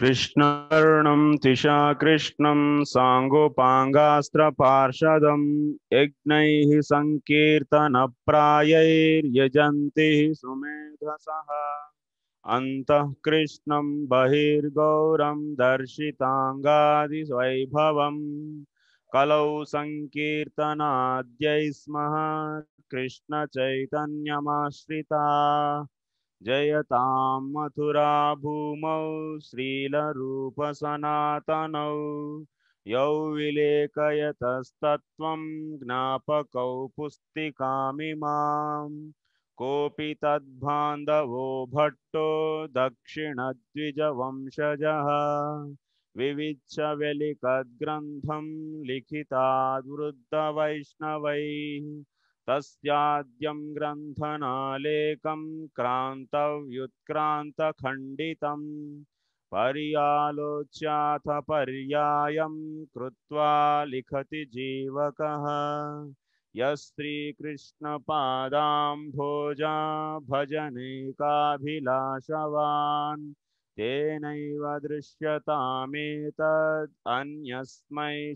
कृष्णर्णं तिशा कृष्णं यज्ञ यज्ञैः सङ्कीर्तनप्रायैर्यजन्तिः सुमेधस अन्तः कृष्णं बहिर्गौरं दर्शिताङ्गादिवैभवं कलौ सङ्कीर्तनाद्यै स्मः कृष्णचैतन्यमाश्रिता जयतां भूमौ श्रीलरूपसनातनौ यौ विलेखयतस्तत्त्वं ज्ञापकौ पुस्तिकामिमाम् कोऽपि तद्बान्धवो भट्टो दक्षिणद्विजवंशजः विविच्छ लिखिताद्वृद्धवैष्णवैः तस्याद्यं ग्रन्थनालेकं क्रान्तव्युत्क्रान्तखण्डितं पर्यालोच्याथ पर्यायं कृत्वा लिखति जीवकः यस्त्रीकृष्णपादाम्भोजा भजनेकाभिलाषवान् तेनैव दृश्यतामेतद्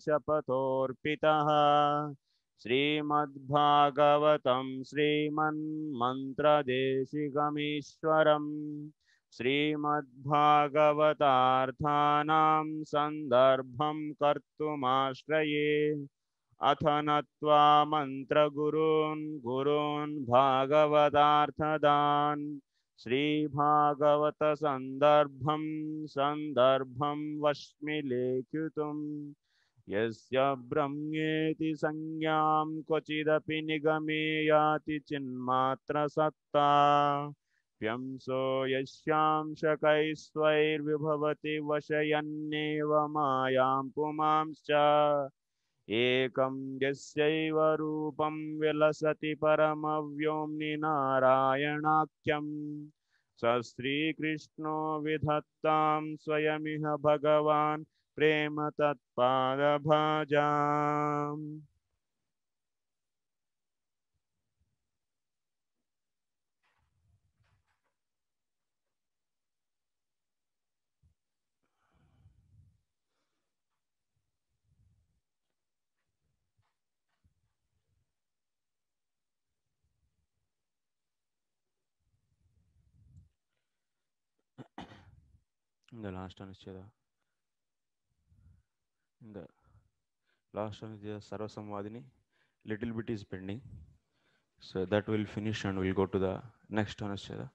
शपथोऽर्पितः श्रीमद्भागवतं श्रीमन्मन्त्रदेशिकमीश्वरम् श्रीमद्भागवतार्थानां सन्दर्भं कर्तुमाश्रये अथ नत्वा मन्त्रगुरून् गुरून् भागवतार्थदान् श्रीभागवतसन्दर्भं सन्दर्भं वश्मि लेखितुम् यस्य ब्रह्मेति संज्ञां क्वचिदपि निगमेयाति चिन्मात्रसत्ता प्यंसो यस्यां शकैस्वैर्विभवति वशयन्नेव मायां पुमांश्च एकं यस्यैव रूपं विलसति परमव्योम्नि नारायणाख्यम् स श्रीकृष्णो विधत्तां स्वयमिह भगवान् प्रेम last one is அனுப்பிச்சதா In the last one is the Sarvasamvadini. Little bit is pending. So that will finish and we'll go to the next Anusheda.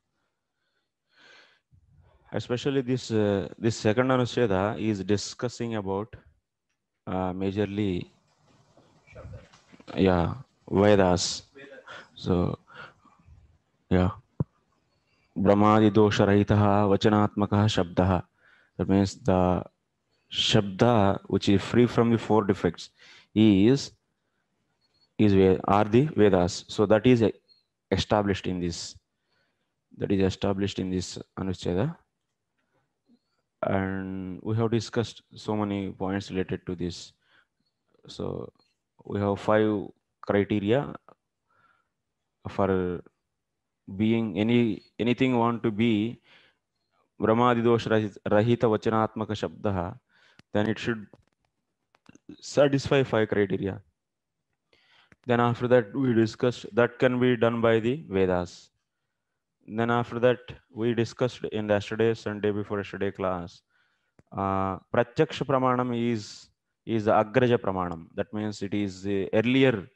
Especially this, uh, this second Anusheda is discussing about uh, majorly yeah, Vedas. So, yeah. Brahmadi dosha rahitaha vachanatmakaha shabdaha. That means the Shabda, which is free from the four defects, is is are the Vedas. So that is established in this. That is established in this Anuscheda. And we have discussed so many points related to this. So we have five criteria for being any anything want to be brahmadi dosh rahita vachanatmaka shabda then it should satisfy five criteria. Then after that, we discussed that can be done by the Vedas. Then after that, we discussed in yesterday, Sunday before yesterday class, uh, Pratyaksha Pramanam is, is the Agraja Pramanam. That means it is earlier,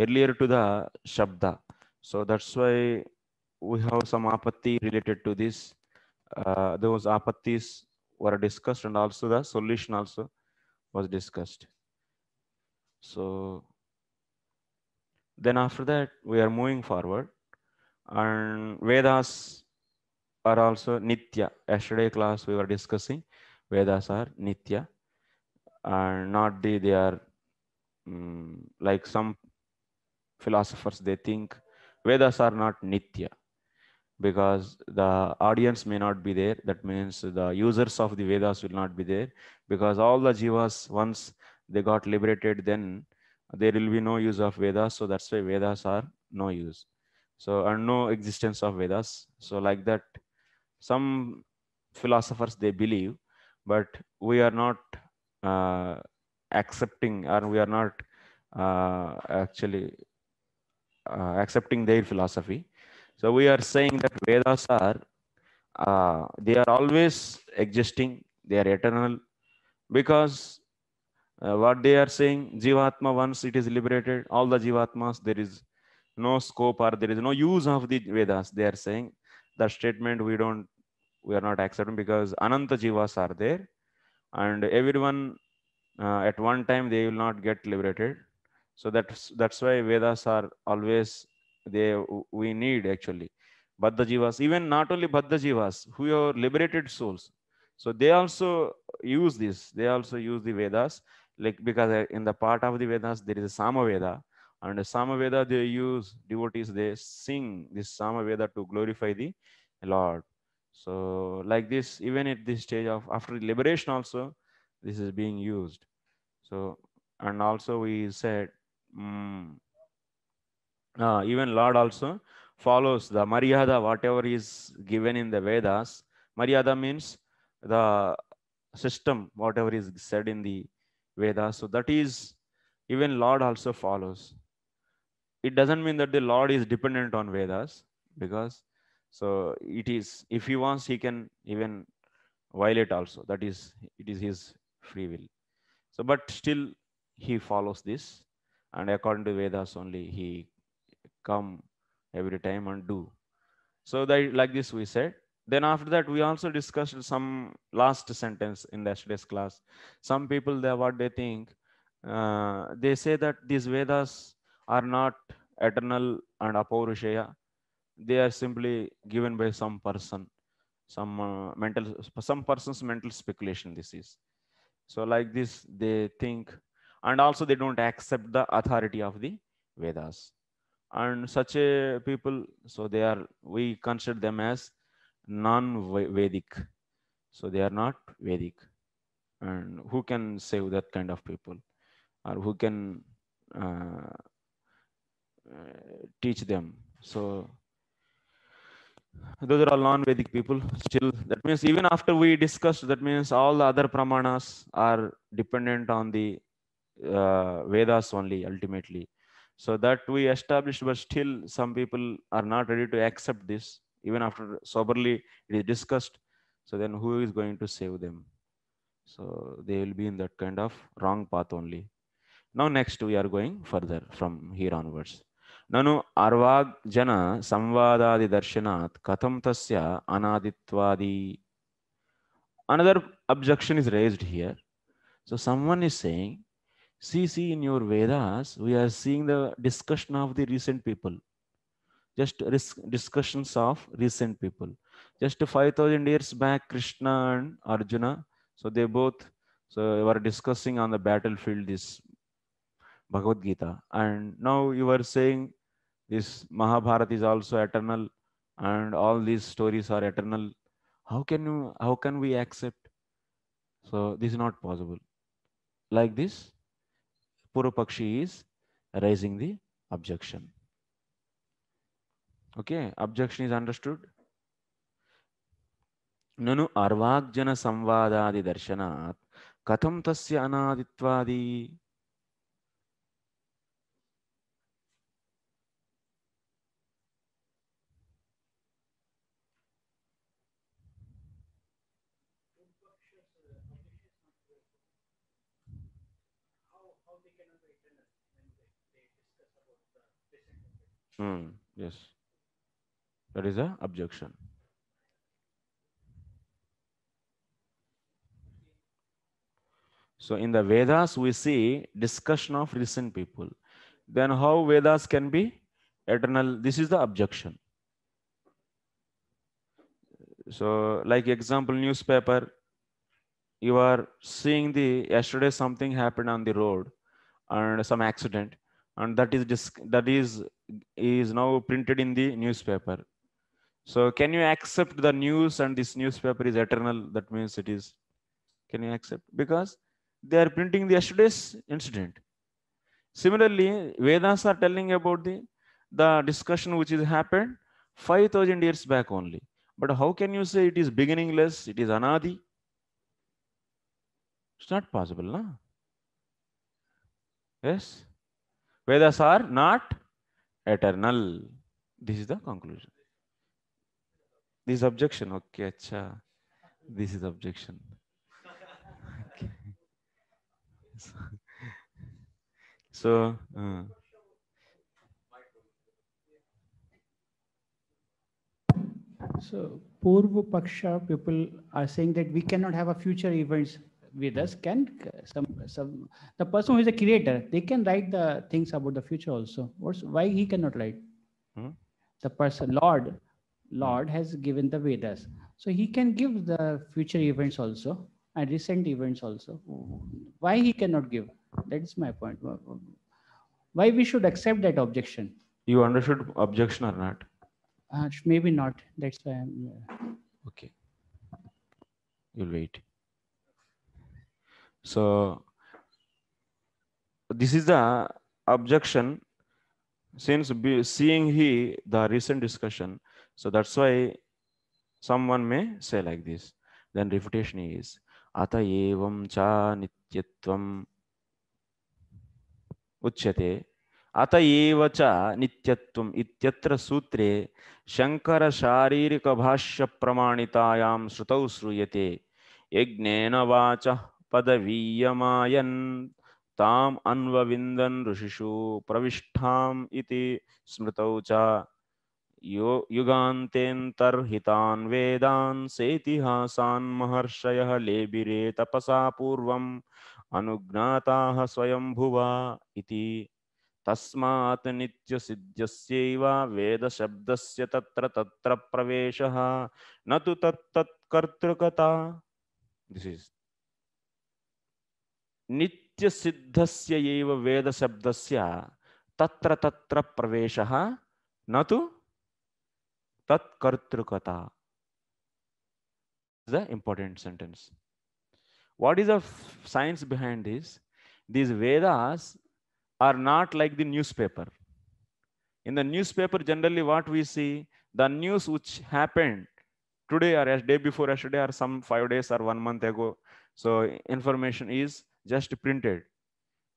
earlier to the Shabda. So that's why we have some apathy related to this. Uh, those apathies were discussed and also the solution also was discussed. So then after that, we are moving forward and Vedas are also Nitya. Yesterday class we were discussing Vedas are Nitya and not the, they are um, like some philosophers, they think Vedas are not Nitya because the audience may not be there. That means the users of the Vedas will not be there because all the jivas, once they got liberated, then there will be no use of Vedas. So that's why Vedas are no use. So, and no existence of Vedas. So like that, some philosophers, they believe, but we are not uh, accepting or we are not uh, actually uh, accepting their philosophy so we are saying that Vedas are, uh, they are always existing, they are eternal because uh, what they are saying, Jivatma, once it is liberated, all the Jivatmas, there is no scope or there is no use of the Vedas. They are saying that statement we don't, we are not accepting because Ananta Jivas are there and everyone uh, at one time they will not get liberated. So that's, that's why Vedas are always they we need actually. bhadajivas. Jivas, even not only bhadajivas, Jivas, who are liberated souls. So they also use this. They also use the Vedas, like because in the part of the Vedas there is a Samaveda, and the Samaveda they use devotees they sing this Samaveda to glorify the Lord. So like this, even at this stage of after liberation also, this is being used. So and also we said. Mm, uh, even Lord also follows the Maryada, whatever is given in the Vedas. Maryada means the system, whatever is said in the Vedas. So that is even Lord also follows. It doesn't mean that the Lord is dependent on Vedas because so it is if he wants he can even violate also. That is it is his free will. So but still he follows this and according to Vedas only he come every time and do. So that like this we said. Then after that, we also discussed some last sentence in yesterday's class. Some people, they, what they think, uh, they say that these Vedas are not eternal and apaurushaya. They are simply given by some person, some uh, mental, some person's mental speculation. This is so like this. They think, and also they don't accept the authority of the Vedas and such a people so they are we consider them as non-vedic so they are not vedic and who can save that kind of people or who can uh, uh, teach them so those are all non-vedic people still that means even after we discussed that means all the other pramanas are dependent on the uh, vedas only ultimately so that we established, but still some people are not ready to accept this. Even after soberly it is discussed. So then who is going to save them? So they will be in that kind of wrong path only. Now next we are going further from here onwards. ननु अर्वाग् जन संवादादिदर्शनात् कथं तस्य अनादित्वादि another objection is raised here so someone is saying See, see, in your Vedas, we are seeing the discussion of the recent people. Just discussions of recent people. Just 5,000 years back, Krishna and Arjuna, so they both so were discussing on the battlefield this Bhagavad Gita. And now you are saying this Mahabharata is also eternal and all these stories are eternal. How can you, how can we accept? So this is not possible. Like this, Purupakshi is raising the objection. Okay, objection is understood. నను అర్వాగ్జన సంవాదాది దర్శనాత్ కథం తస్య అనాదిత్వాది Hmm. Yes. That is a objection. So in the Vedas, we see discussion of recent people. Then how Vedas can be eternal? This is the objection. So like example, newspaper, you are seeing the yesterday something happened on the road and some accident and that is that is is now printed in the newspaper so can you accept the news and this newspaper is eternal that means it is can you accept because they are printing the yesterday's incident similarly vedas are telling about the the discussion which has happened 5000 years back only but how can you say it is beginningless it is anadi it's not possible na yes vedas are not eternal. This is the conclusion. This is objection. Okay, acha. This is objection. Okay. So, uh, so Purva Paksha people are saying that we cannot have a future events with us can some some the person who is a creator they can write the things about the future also what's why he cannot write hmm? the person lord lord has given the vedas so he can give the future events also and recent events also why he cannot give that is my point why we should accept that objection you understood objection or not uh, maybe not that's why i'm uh... okay you'll wait so this is the objection since be, seeing he the recent discussion. So that's why someone may say like this. Then refutation is अत एवं च नित्यत्वम् उच्यते अत एव च नित्यत्वम् इत्यत्र सूत्रे शङ्करशारीरिकभाष्यप्रमाणितायां श्रुतौ श्रूयते यज्ञेन वाचः पदवीयमायन् ताम् अन्वविन्दन् ऋषिषु प्रविष्टाम् इति स्मृतौ च यो युगान्तेऽन्तर्हितान् वेदान् सेतिहासान् महर्षयः लेबिरे तपसा पूर्वम् अनुज्ञाताः स्वयंभुवा इति तस्मात् नित्यसिद्ध्यस्यैव वेदशब्दस्य तत्र तत्र प्रवेशः न तु तत्तत्कर्तृकता दिस् इस् नित्य सिद्धस्य एव वेद शब्दस्य तत्र तत्र प्रवेशः न तु तत्कर्तृकता the important sentence what is the science behind this these vedas are not like the newspaper in the newspaper generally what we see the news which happened today or day before yesterday or some five days or one month ago so information is just printed.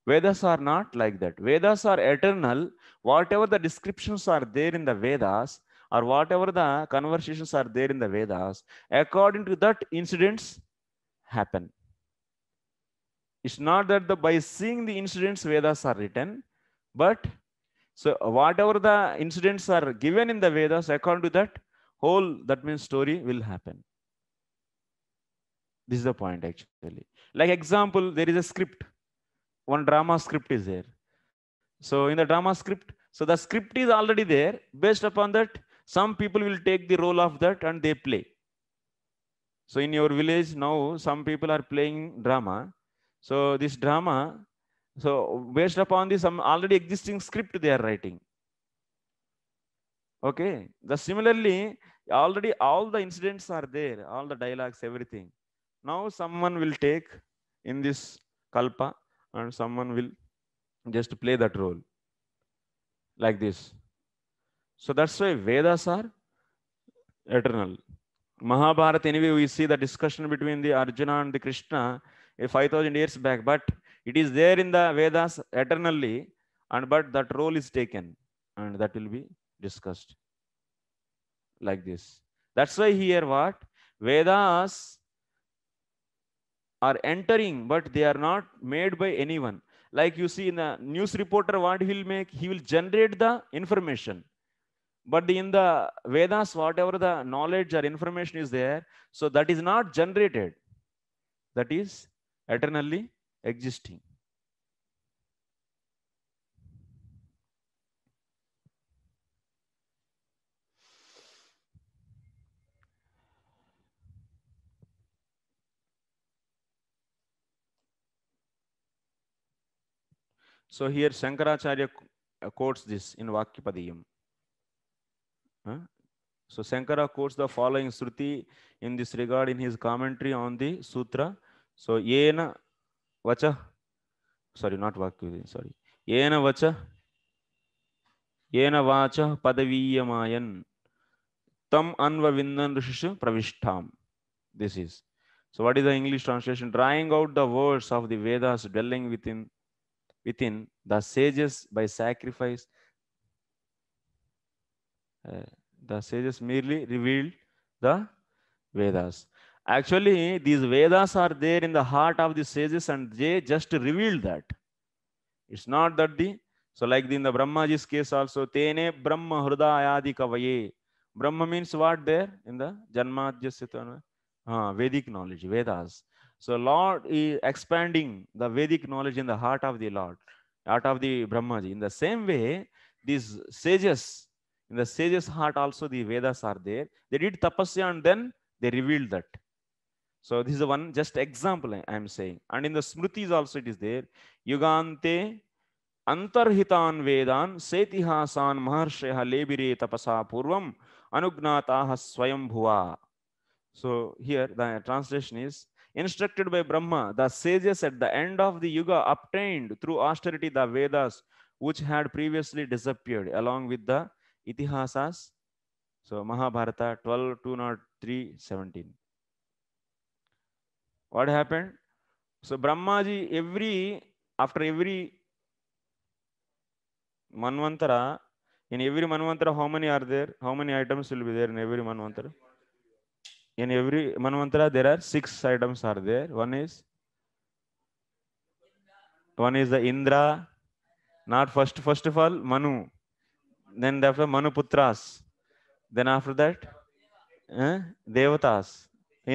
Vedas are not like that. Vedas are eternal. Whatever the descriptions are there in the Vedas or whatever the conversations are there in the Vedas, according to that, incidents happen. It's not that the, by seeing the incidents, Vedas are written, but so whatever the incidents are given in the Vedas, according to that, whole, that means story will happen. This is the point actually. Like example, there is a script. One drama script is there. So in the drama script, so the script is already there. Based upon that, some people will take the role of that and they play. So in your village now, some people are playing drama. So this drama, so based upon this some already existing script they are writing. Okay. The similarly, already all the incidents are there, all the dialogues, everything. Now someone will take in this kalpa and someone will just play that role like this. So that's why Vedas are eternal. Mahabharata, anyway, we see the discussion between the Arjuna and the Krishna 5,000 years back, but it is there in the Vedas eternally, and but that role is taken, and that will be discussed like this. That's why here what Vedas are entering, but they are not made by anyone. Like you see in the news reporter, what he will make, he will generate the information. But in the Vedas, whatever the knowledge or information is there, so that is not generated. That is eternally existing. So here Shankaracharya quotes this in Vakipadiyam. Huh? So Shankara quotes the following shruti in this regard in his commentary on the Sutra. So Yena Vacha, sorry, not Vakyudin, sorry. Yena Vacha, Yena Vacha Padaviyamayan Tam Anva Vindan Rishishu Pravishtam. This is. So what is the English translation? Drawing out the words of the Vedas dwelling within within the sages by sacrifice. Uh, the sages merely revealed the Vedas. Actually, these Vedas are there in the heart of the sages and they just revealed that. It's not that the, so like the, in the Brahmaji's case also, Tene Brahma Hrudayadi Kavaye. Brahma means what there in the Janmadhyasitana? Uh, Vedic knowledge, Vedas. So Lord is expanding the Vedic knowledge in the heart of the Lord, heart of the Brahmaji. In the same way, these sages, in the sages' heart also the Vedas are there. They did tapasya and then they revealed that. So this is the one just example I am saying. And in the Smritis also it is there. Yugante అంతర్హితాన్ వేదాన్ సేతిహాసాన్ మహర్షయ లేబిరే tapasa పూర్వం Anugnataha స్వయంభువా So here the translation is. instructed by Brahma, the sages at the end of the Yuga obtained through austerity the Vedas, which had previously disappeared, along with the Itihasas. So Mahabharata 12, 203, 17. What happened? So Brahmaji, every after every Manvantara, in every Manvantara, how many are there? How many items will be there in every Manvantara? in every manvantara there are six items are there one is one is the indra not first first of all manu then after manu putras then after that eh, devatas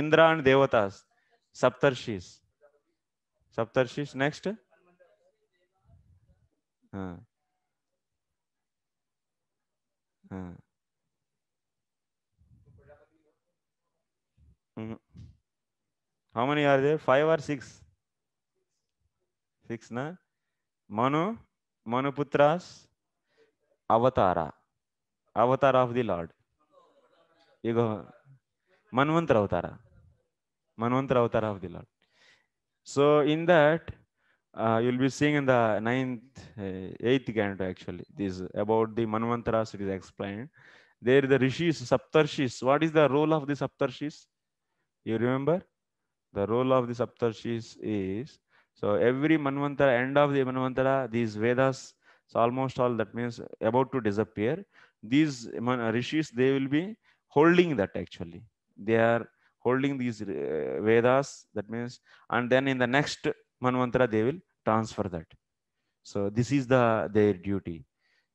indra and devatas saptarshis saptarshis next ha uh. ha uh. How many are there? Five or six? Six, na? Manu, Manuputras, Avatara, Avatar of the Lord. You go, Manvantra Avatara, Manvantra Avatara of the Lord. So in that, you will be seeing in the ninth, uh, eighth canto actually. This about the Manvantras it is explained. There the rishis, Saptarshis. What is the role of the Saptarshis? You remember? The role of the Saptarshis is, so every Manvantara, end of the Manvantara, these Vedas, so almost all that means about to disappear. These Rishis, they will be holding that actually. They are holding these uh, Vedas, that means, and then in the next Manvantara, they will transfer that. So this is the their duty.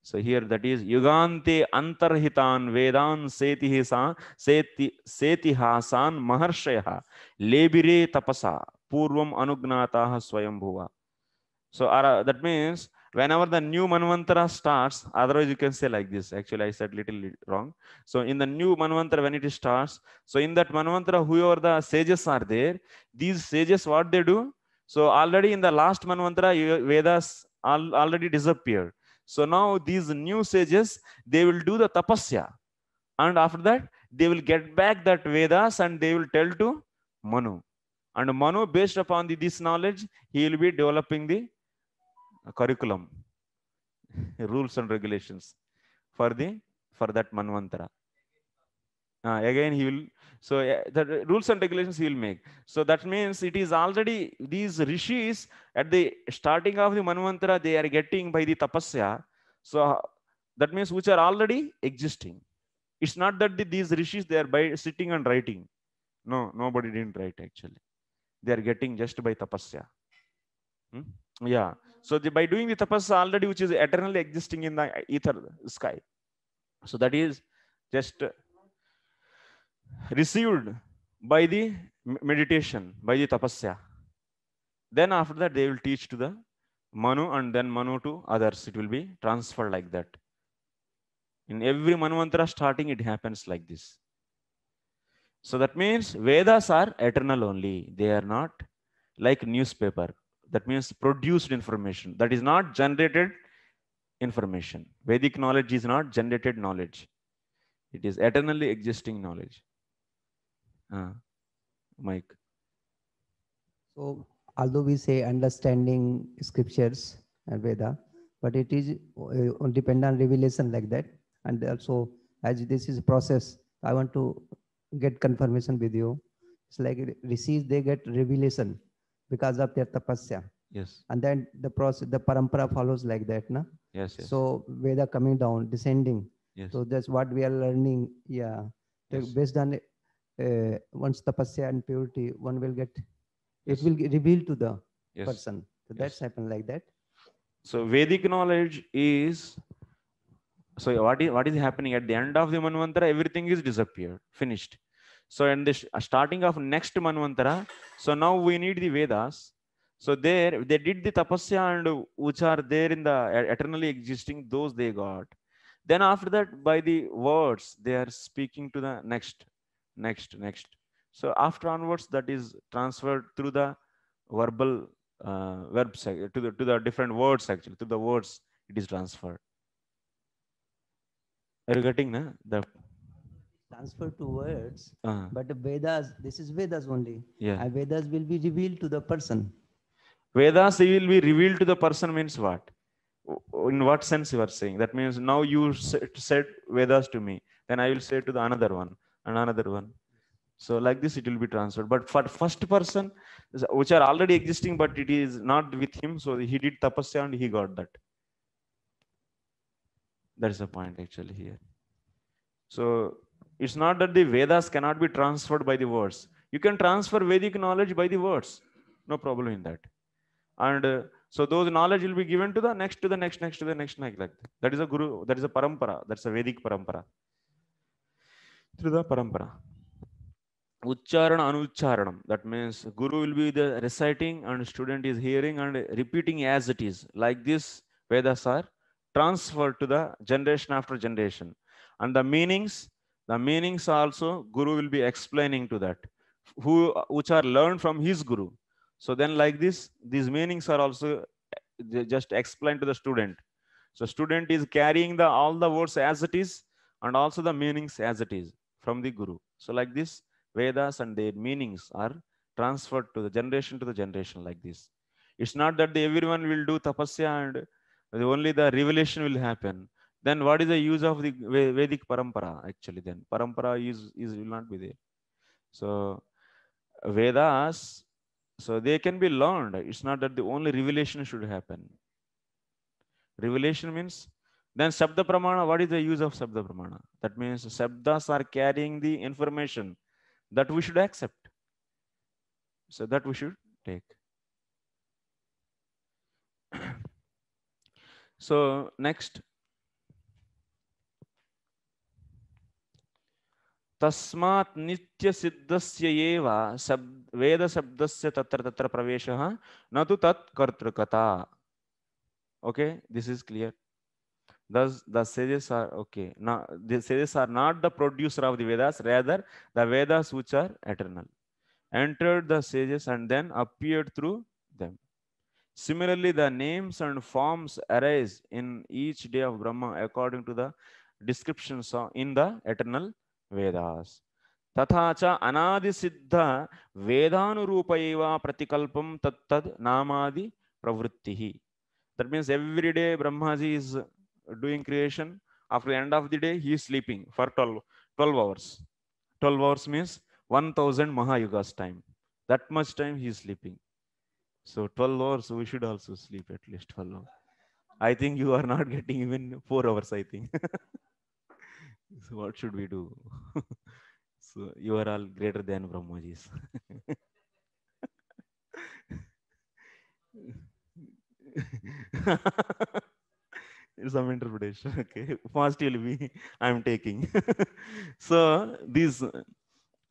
So here that is Yugante Antarhitan Vedan Setihisan Seti Setihasan Maharshaya Lebire Tapasa Purvam Anugnataha Swayambhuva. So uh, that means whenever the new Manvantara starts, otherwise you can say like this. Actually, I said little wrong. So in the new Manvantara, when it starts, so in that Manvantara, whoever the sages are there, these sages, what they do? So already in the last Manvantara, Vedas already disappeared. So now these new sages, they will do the tapasya. And after that, they will get back that Vedas and they will tell to Manu. And Manu, based upon the, this knowledge, he will be developing the curriculum, rules and regulations for the for that Manvantara. Uh, again, he will so uh, the rules and regulations he will make. So that means it is already these rishis at the starting of the Mantra they are getting by the tapasya. So uh, that means which are already existing. It's not that the, these rishis they are by sitting and writing. No, nobody didn't write actually. They are getting just by tapasya. Hmm? Yeah. So the, by doing the tapasya, already, which is eternally existing in the ether sky. So that is just received by the meditation, by the tapasya. Then after that, they will teach to the Manu and then Manu to others. It will be transferred like that. In every manvantara, starting, it happens like this. So that means Vedas are eternal only. They are not like newspaper. That means produced information. That is not generated information. Vedic knowledge is not generated knowledge. It is eternally existing knowledge uh, Mike. So, although we say understanding scriptures and Veda, but it is uh, depend on revelation like that. And also, as this is process, I want to get confirmation with you. It's like receives they get revelation because of their tapasya. Yes. And then the process, the parampara follows like that, na? Yes, yes. So Veda coming down, descending. Yes. So that's what we are learning. Yeah. Yes. Based on uh, one's tapasya and purity, one will get, yes. it will get revealed to the yes. person. So yes. that's happened like that. So Vedic knowledge is, so what is, what is happening at the end of the Manvantara, everything is disappeared, finished. So in the uh, starting of next Manvantara, so now we need the Vedas. So there they did the tapasya and which are there in the eternally existing, those they got. Then after that, by the words, they are speaking to the next next, next. So after onwards, that is transferred through the verbal uh, verbs to the to the different words actually to the words it is transferred. Are you getting na? the transfer to words? Uh -huh. But the Vedas, this is Vedas only. Yeah, and Vedas will be revealed to the person. Vedas will be revealed to the person means what? In what sense you are saying? That means now you said Vedas to me, then I will say to the another one and another one so like this it will be transferred but for first person which are already existing but it is not with him so he did tapasya and he got that that's the point actually here so it's not that the vedas cannot be transferred by the words you can transfer vedic knowledge by the words no problem in that and uh, so those knowledge will be given to the next to the next next to the next like that that is a guru that is a parampara that's a vedic parampara through the parampara. Uchcharan anuchcharanam. That means guru will be the reciting and student is hearing and repeating as it is. Like this, Vedas are transferred to the generation after generation. And the meanings, the meanings also guru will be explaining to that, who which are learned from his guru. So then like this, these meanings are also just explained to the student. So student is carrying the all the words as it is and also the meanings as it is from the Guru. So like this, Vedas and their meanings are transferred to the generation to the generation like this. It's not that everyone will do tapasya and only the revelation will happen. Then what is the use of the Vedic parampara actually then? Parampara is, is will not be there. So Vedas, so they can be learned. It's not that the only revelation should happen. Revelation means Then Shabda Pramana, what is the use of Shabda Pramana? That means Shabdas are carrying the information that we should accept. So that we should take. so next. तस्मात् नित्य सिद्धस्य एव वेद शब्दस्य तत्र तत्र प्रवेशः न तु तत् कर्तृकता okay this is clear Thus, the sages are okay. Now, the sages are not the producer of the Vedas, rather the Vedas which are eternal. Entered the sages and then appeared through them. Similarly, the names and forms arise in each day of Brahma according to the descriptions in the eternal Vedas. తథా చ అనాది సిద్ధ వేదానురూప ఏవ ప్రతికల్పం తత్తద్ నామాది ప్రవృత్తి that means every day Brahmaji is doing creation. After the end of the day, he is sleeping for 12, 12 hours. 12 hours means 1000 Mahayugas time. That much time he is sleeping. So 12 hours, we should also sleep at least 12 hours. I think you are not getting even four hours, I think. so what should we do? so you are all greater than Brahmajis. some interpretation. Okay, positively I am taking. so these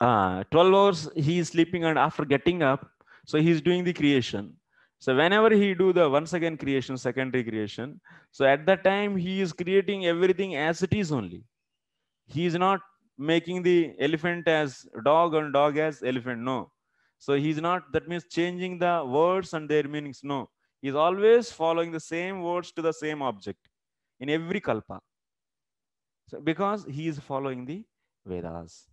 uh, 12 hours he is sleeping and after getting up, so he is doing the creation. So whenever he do the once again creation, secondary creation, so at that time he is creating everything as it is only. He is not making the elephant as dog and dog as elephant. No. So he's not, that means changing the words and their meanings. No. He's always following the same words to the same object. in every kalpa. So because he is following the Vedas.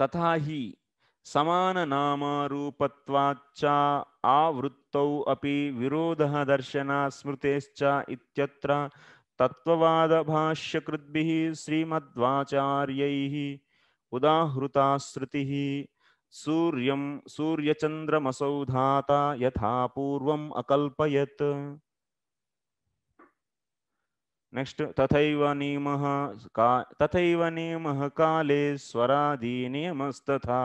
तथा ही समान नाम रूपत्वाच्च आवृत्तौ अपि विरोधः दर्शन स्मृतेश्च इत्यत्र तत्ववाद भाष्यकृद्भिः श्रीमद्वाचार्यैः उदाहृता श्रुतिः सूर्यं सूर्यचन्द्रमसौ यथा पूर्वम् अकल्पयत् नेक्स्ट तथा नियमः का तथैव नियमः काले स्वरादिनियमस्तथा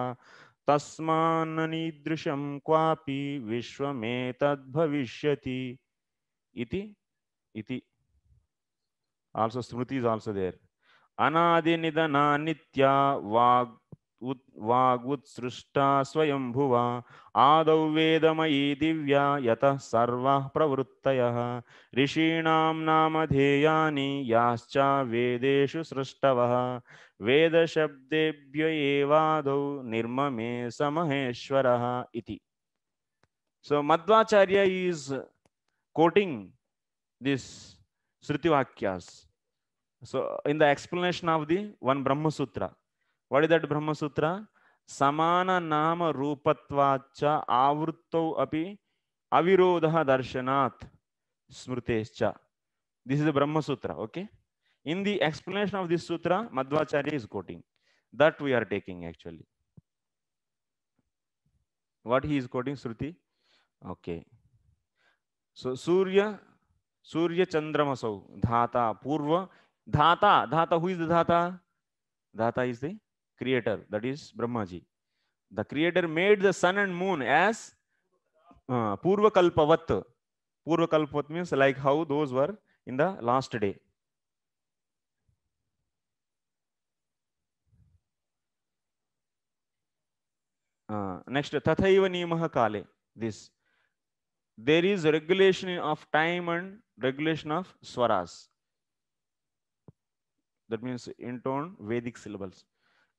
तस्मान्ननीदृशं क्वापि विश्वमेतद्भविष्यति इति इति आल्सो स्मृति इज आल्सो देयर अनादिनिधना नित्या वाग् उत् वागुत्सृष्टा स्वयंभुवा आदौ वेदमयी दिव्या यत सर्वाः प्रवृत्तयः ऋषीण नामधेयानि याश्चा वेदेशु सृष्टवः वेदशब्देभ्य एवादौ निर्ममे समहेश्वरः इति so Madhvacharya is quoting this श्रुतिवाक्यास् so in the explanation of the one brahma sutra what that Brahma Sutra समान नाम रूपत्वाच आवृत्त अपि अविरोध दर्शना स्मृतेश्च this is the Brahma Sutra okay in the explanation of this sutra Madhvacharya is quoting that we are taking actually what he is quoting shruti okay so सूर्य सूर्य चंद्रमसौ धाता पूर्व धाता धाता हु इज द धाता धाता is the creator that is brahma ji the creator made the sun and moon as uh, purva kalpavat purva kalpavat means like how those were in the last day uh, next tathaiva niyamah kale this there is regulation of time and regulation of swaras that means intoned vedic syllables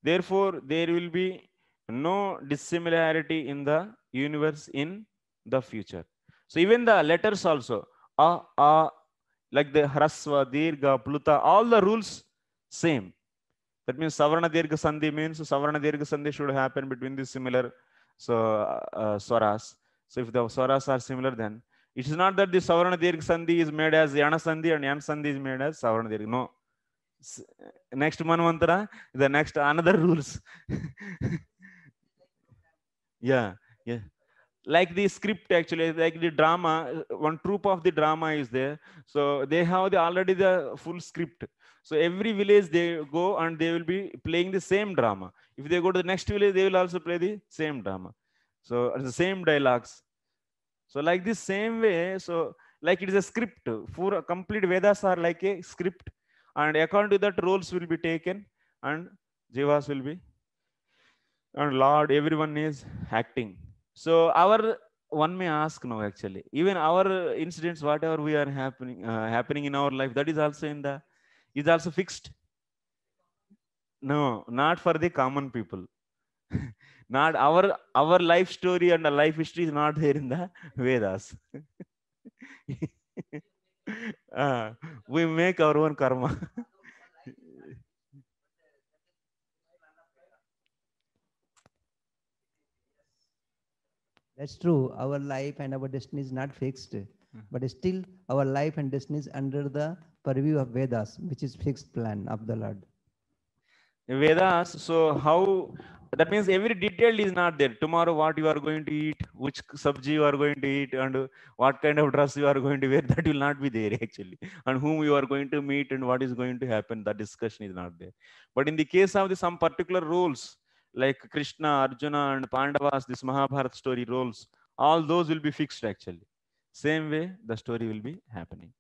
Therefore, there will be no dissimilarity in the universe in the future. So even the letters also, a, a, like the harasva, dirga, pluta, all the rules same. That means savarna dirga sandhi means savarna dirga sandhi should happen between the similar so uh, uh, swaras. So if the swaras are similar, then it is not that the savarna dirga sandhi is made as yana sandhi and yana sandhi is made as savarna dirga. No, next మనం అంతరా the next another rules yeah yeah like the script actually like the drama one troop of the drama is there so they have the already the full script so every village they go and they will be playing the same drama if they go to the next village they will also play the same drama so the same dialogues so like this same way so like it is a script for a complete vedas are like a script and according to that roles will be taken and jivas will be and lord everyone is acting so our one may ask now actually even our incidents whatever we are happening uh, happening in our life that is also in the is also fixed no not for the common people not our our life story and the life history is not there in the vedas uh, we make our own karma. That's true. Our life and our destiny is not fixed, mm -hmm. but still our life and destiny is under the purview of Vedas, which is fixed plan of the Lord. Vedas. So how that means every detail is not there tomorrow what you are going to eat which sabji you are going to eat and what kind of dress you are going to wear that will not be there actually and whom you are going to meet and what is going to happen that discussion is not there but in the case of the, some particular roles like krishna arjuna and pandavas this mahabharata story roles all those will be fixed actually same way the story will be happening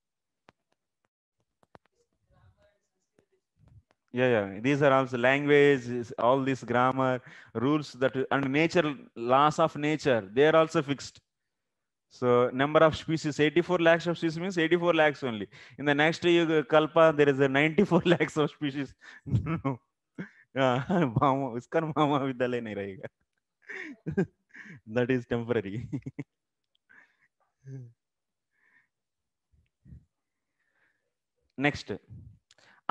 yeah yeah these are also language all this grammar rules that and nature laws of nature they are also fixed so number of species 84 lakhs of species means 84 lakhs only in the next yuga kalpa there is a 94 lakhs of species no that is temporary next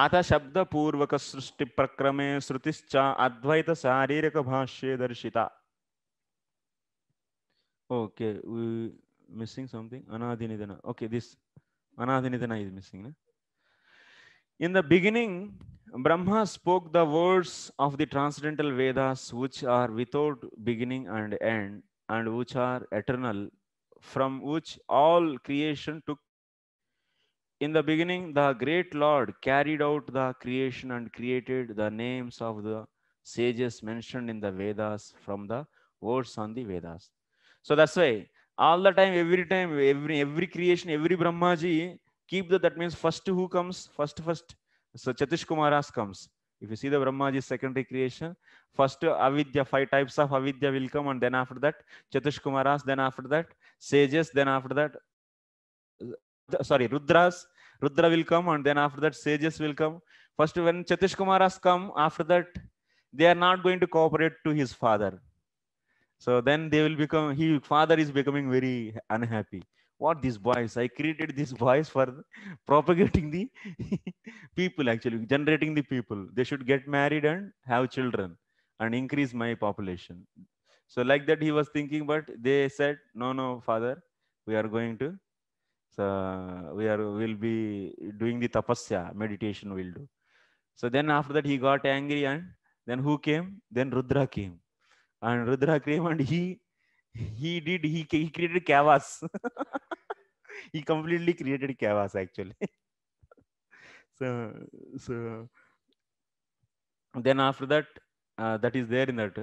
अथ शब्द पूर्वक सृष्टि प्रक्रमे श्रुतिश्च अद्वैत शारीरिक भाष्ये दर्शिता okay missing something अनादिनिधन okay this अनादिनिधन is missing ना in the beginning brahma spoke the words of the transcendental vedas which are without beginning and end and which are eternal from which all creation took In the beginning, the great Lord carried out the creation and created the names of the sages mentioned in the Vedas from the words on the Vedas. So that's why all the time, every time, every every creation, every brahma ji keep the that means first who comes? First, first. So Chatish Kumaras comes. If you see the brahma ji secondary creation, first avidya, five types of avidya will come, and then after that, Chatish Kumaras, then after that, sages, then after that, sorry, Rudras, Rudra will come and then after that sages will come. First, when Chatish Kumaras come, after that, they are not going to cooperate to his father. So then they will become, he father is becoming very unhappy. What these boys? I created these boys for propagating the people actually, generating the people. They should get married and have children and increase my population. So like that he was thinking, but they said, no, no, father, we are going to so we are will be doing the tapasya meditation. We'll do. So then after that he got angry and then who came? Then Rudra came, and Rudra came and he he did he he created chaos. he completely created chaos actually. so so then after that uh, that is there in that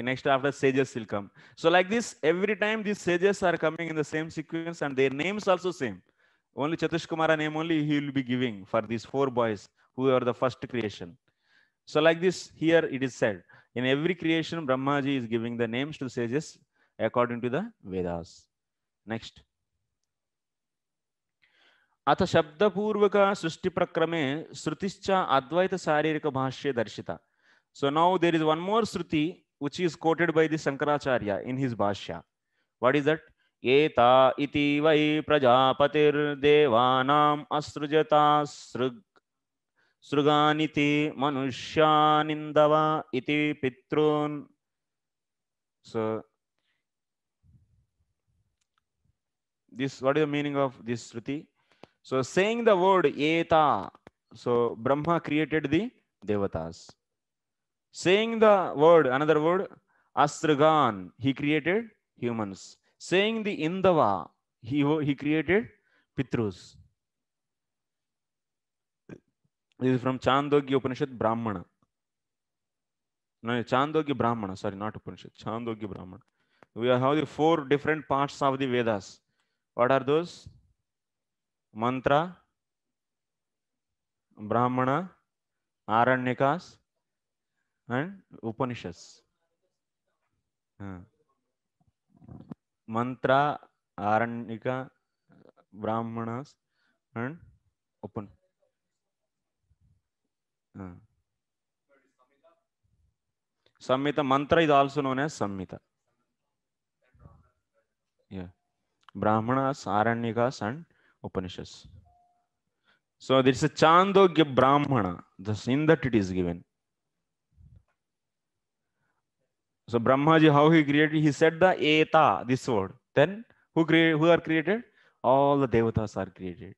Okay, next after sages will come. So like this, every time these sages are coming in the same sequence and their names also same. Only Chatush Kumara name only he will be giving for these four boys who are the first creation. So like this, here it is said, in every creation, Brahmaji is giving the names to the sages according to the Vedas. Next. अथ शब्दपूर्वक सृष्टि प्रक्रमे श्रुतिश्च अद्वैत शारीरिक भाष्य दर्शिता so now there is one more shruti which is quoted by the Shankaracharya in his Bhashya. What is that? Eta iti vai prajapatir devanam asrujata srug sruganiti manusyanindava iti pitrun. So this what is the meaning of this shruti? So saying the word eta, so Brahma created the devatas. Saying the word, another word, Astragan, he created humans. Saying the Indava, he, he created Pitrus. This is from Chandogya Upanishad Brahmana. No, Chandogya Brahmana, sorry, not Upanishad, Chandogya Brahmana. We have the four different parts of the Vedas. What are those? Mantra, Brahmana, Aranyakas, and Upanishads. Uh, mantra, Aranyika, Brahmanas, and Upan. Uh, Samhita mantra is also known as Samhita. Yeah. Brahmanas, Aranyikas, and Upanishads. So there is a Chandogya Brahmana. Thus, in that it is given. So Brahmaji, how he created? He said the eta, this word. Then who created? Who are created? All the devatas are created.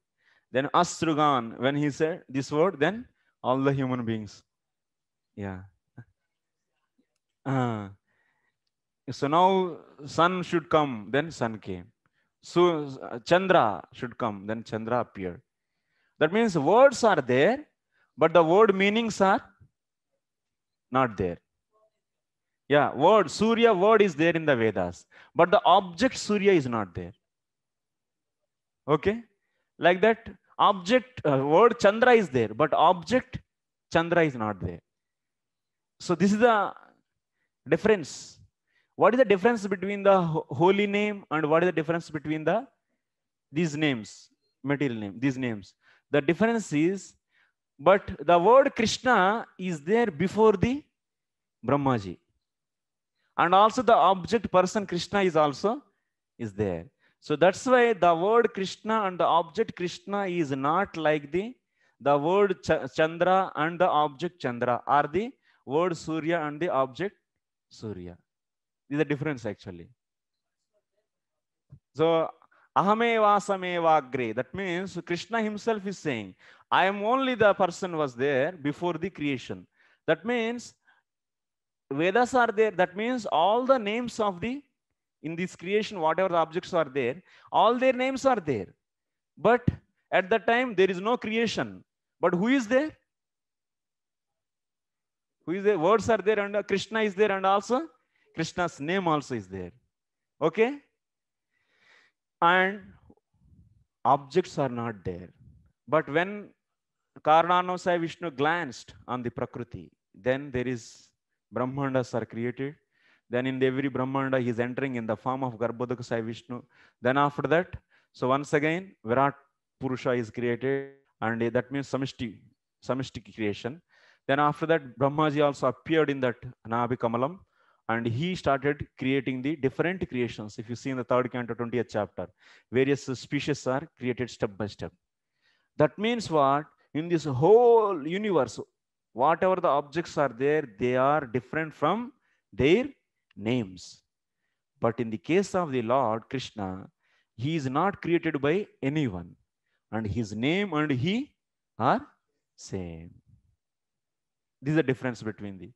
Then Asrugan, when he said this word, then all the human beings. Yeah. Uh, so now sun should come, then sun came. So Chandra should come, then Chandra appeared. That means words are there, but the word meanings are not there. Yeah, word, Surya word is there in the Vedas, but the object Surya is not there. Okay? Like that, object, uh, word Chandra is there, but object Chandra is not there. So this is the difference. What is the difference between the holy name and what is the difference between the these names, material name, these names? The difference is, but the word Krishna is there before the Brahmaji and also the object person krishna is also is there so that's why the word krishna and the object krishna is not like the the word Ch chandra and the object chandra are the word surya and the object surya is the difference actually so ahamevashamevagre that means krishna himself is saying i am only the person was there before the creation that means Vedas are there. That means all the names of the, in this creation, whatever the objects are there, all their names are there. But at that time, there is no creation. But who is there? Who is there? Words are there and uh, Krishna is there and also Krishna's name also is there. Okay? And objects are not there. But when Karnano Sai Vishnu glanced on the Prakriti, then there is Brahmandas are created. Then in every Brahmanda, he is entering in the form of Garbhodaka Vishnu. Then after that, so once again, Virat Purusha is created, and that means Samishti, Samishti creation. Then after that, Brahmaji also appeared in that Nabi Kamalam, and he started creating the different creations. If you see in the third canto, 20th chapter, various species are created step by step. That means what? In this whole universe, whatever the objects are there, they are different from their names. But in the case of the Lord Krishna, he is not created by anyone. And his name and he are same. This is the difference between the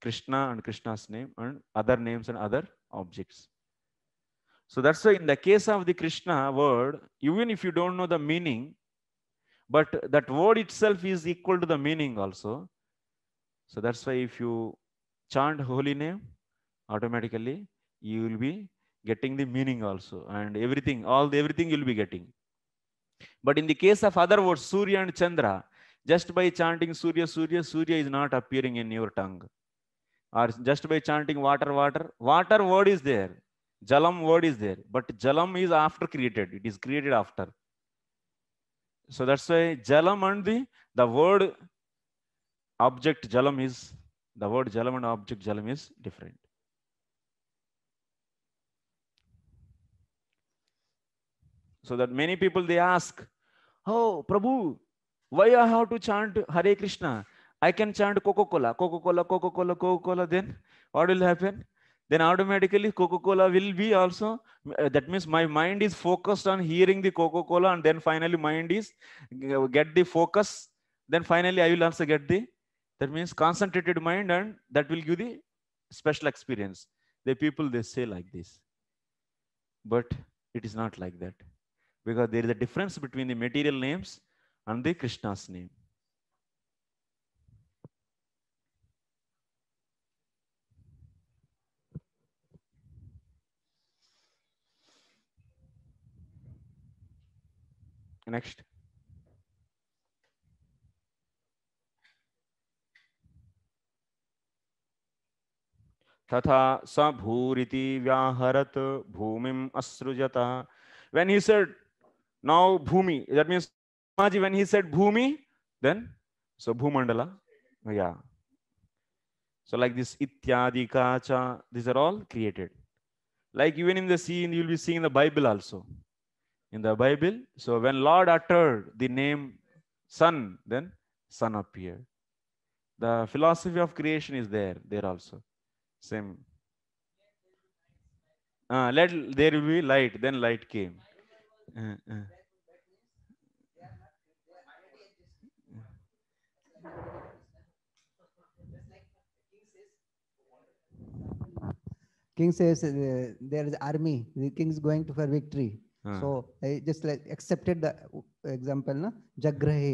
Krishna and Krishna's name and other names and other objects. So that's why in the case of the Krishna word, even if you don't know the meaning, but that word itself is equal to the meaning also. So that's why if you chant holy name, automatically you will be getting the meaning also and everything, all the everything you'll be getting. But in the case of other words, Surya and Chandra, just by chanting Surya, Surya, Surya is not appearing in your tongue. Or just by chanting water, water, water word is there. Jalam word is there. But Jalam is after created. It is created after. So that's why jalam and the, the word object jalam is, the word jalam and object jalam is different. So that many people, they ask, oh, Prabhu, why I have to chant Hare Krishna? I can chant Coca-Cola, Coca-Cola, Coca-Cola, Coca-Cola, then what will happen? then automatically coca-cola will be also uh, that means my mind is focused on hearing the coca-cola and then finally mind is uh, get the focus then finally i will also get the that means concentrated mind and that will give the special experience the people they say like this but it is not like that because there is a difference between the material names and the krishna's name next तथा स भूरिति व्याहरत भूमिम असृजत when he said now bhumi that means maji when he said bhumi then so bhumandala yeah so like this ityadi kacha these are all created like even in the scene you will be seeing in the bible also in the Bible. So when Lord uttered the name Son, then Son appeared. The philosophy of creation is there, there also. Same. Uh, let there be light, then light came. Uh, uh. King says uh, there is army. The king is going to for victory so i just like accepted the uh, example na jagrahe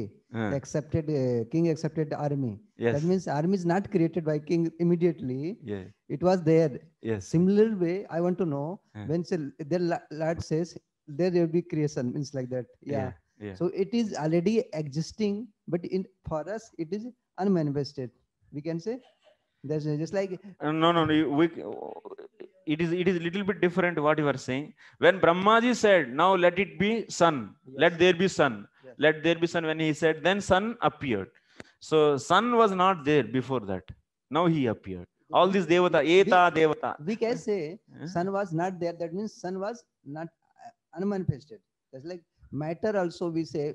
accepted uh, king accepted the army yes. that means army is not created by king immediately yeah. it was there yes similar way i want to know when say, the lord says there will be creation means like that yeah. yeah. Yeah. So it is already existing, but in for us it is unmanifested. We can say just like uh, no, no, no. We, uh, it is it is little bit different what you are saying. When Brahmaji said, "Now let it be sun, yes. let there be sun, yes. let there be sun," when he said, then sun appeared. So sun was not there before that. Now he appeared. All these devata, eta we, devata. We can say sun was not there. That means sun was not uh, unmanifested. That's like matter also we say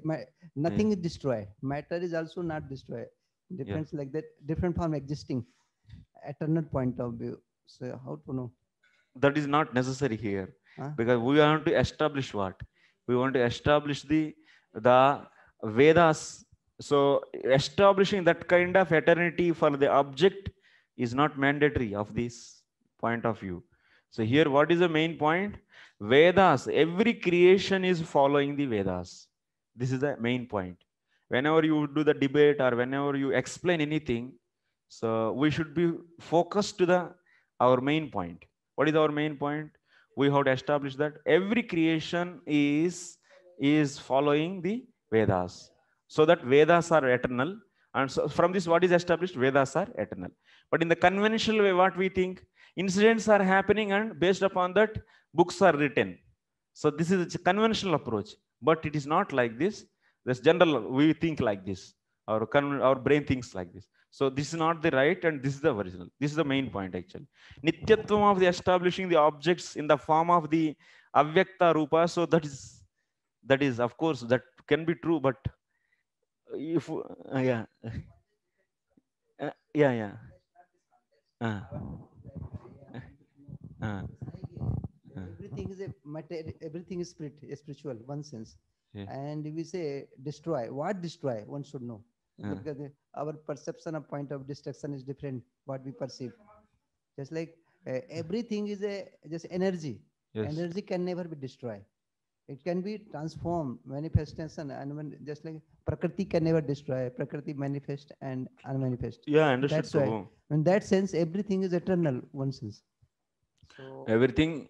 nothing yeah. is destroyed. Matter is also not destroyed. Difference yeah. like that, different form existing eternal point of view. So how to know? That is not necessary here huh? because we want to establish what we want to establish the the Vedas. So establishing that kind of eternity for the object is not mandatory of this point of view. So here, what is the main point? Vedas, every creation is following the Vedas. This is the main point. Whenever you do the debate or whenever you explain anything, so we should be focused to the our main point. What is our main point? We have to establish that every creation is is following the Vedas. So that Vedas are eternal. And so from this, what is established? Vedas are eternal. But in the conventional way, what we think, incidents are happening and based upon that, books are written. So this is a conventional approach, but it is not like this. This general, we think like this. Our, our brain thinks like this. So this is not the right and this is the original. This is the main point actually. Nityatvam of the establishing the objects in the form of the avyakta rupa. So that is, that is of course that can be true, but if, uh, yeah. Uh, yeah, yeah. Uh, uh, uh. everything is a matter, everything is spirit, a spiritual, one sense. Yeah. And we say destroy. What destroy? One should know because our perception of point of destruction is different what we perceive just like uh, everything is a just energy yes. energy can never be destroyed it can be transformed manifestation and when, just like prakriti can never destroy prakriti manifest and unmanifest yeah I understood that's why in that sense everything is eternal one sense so, everything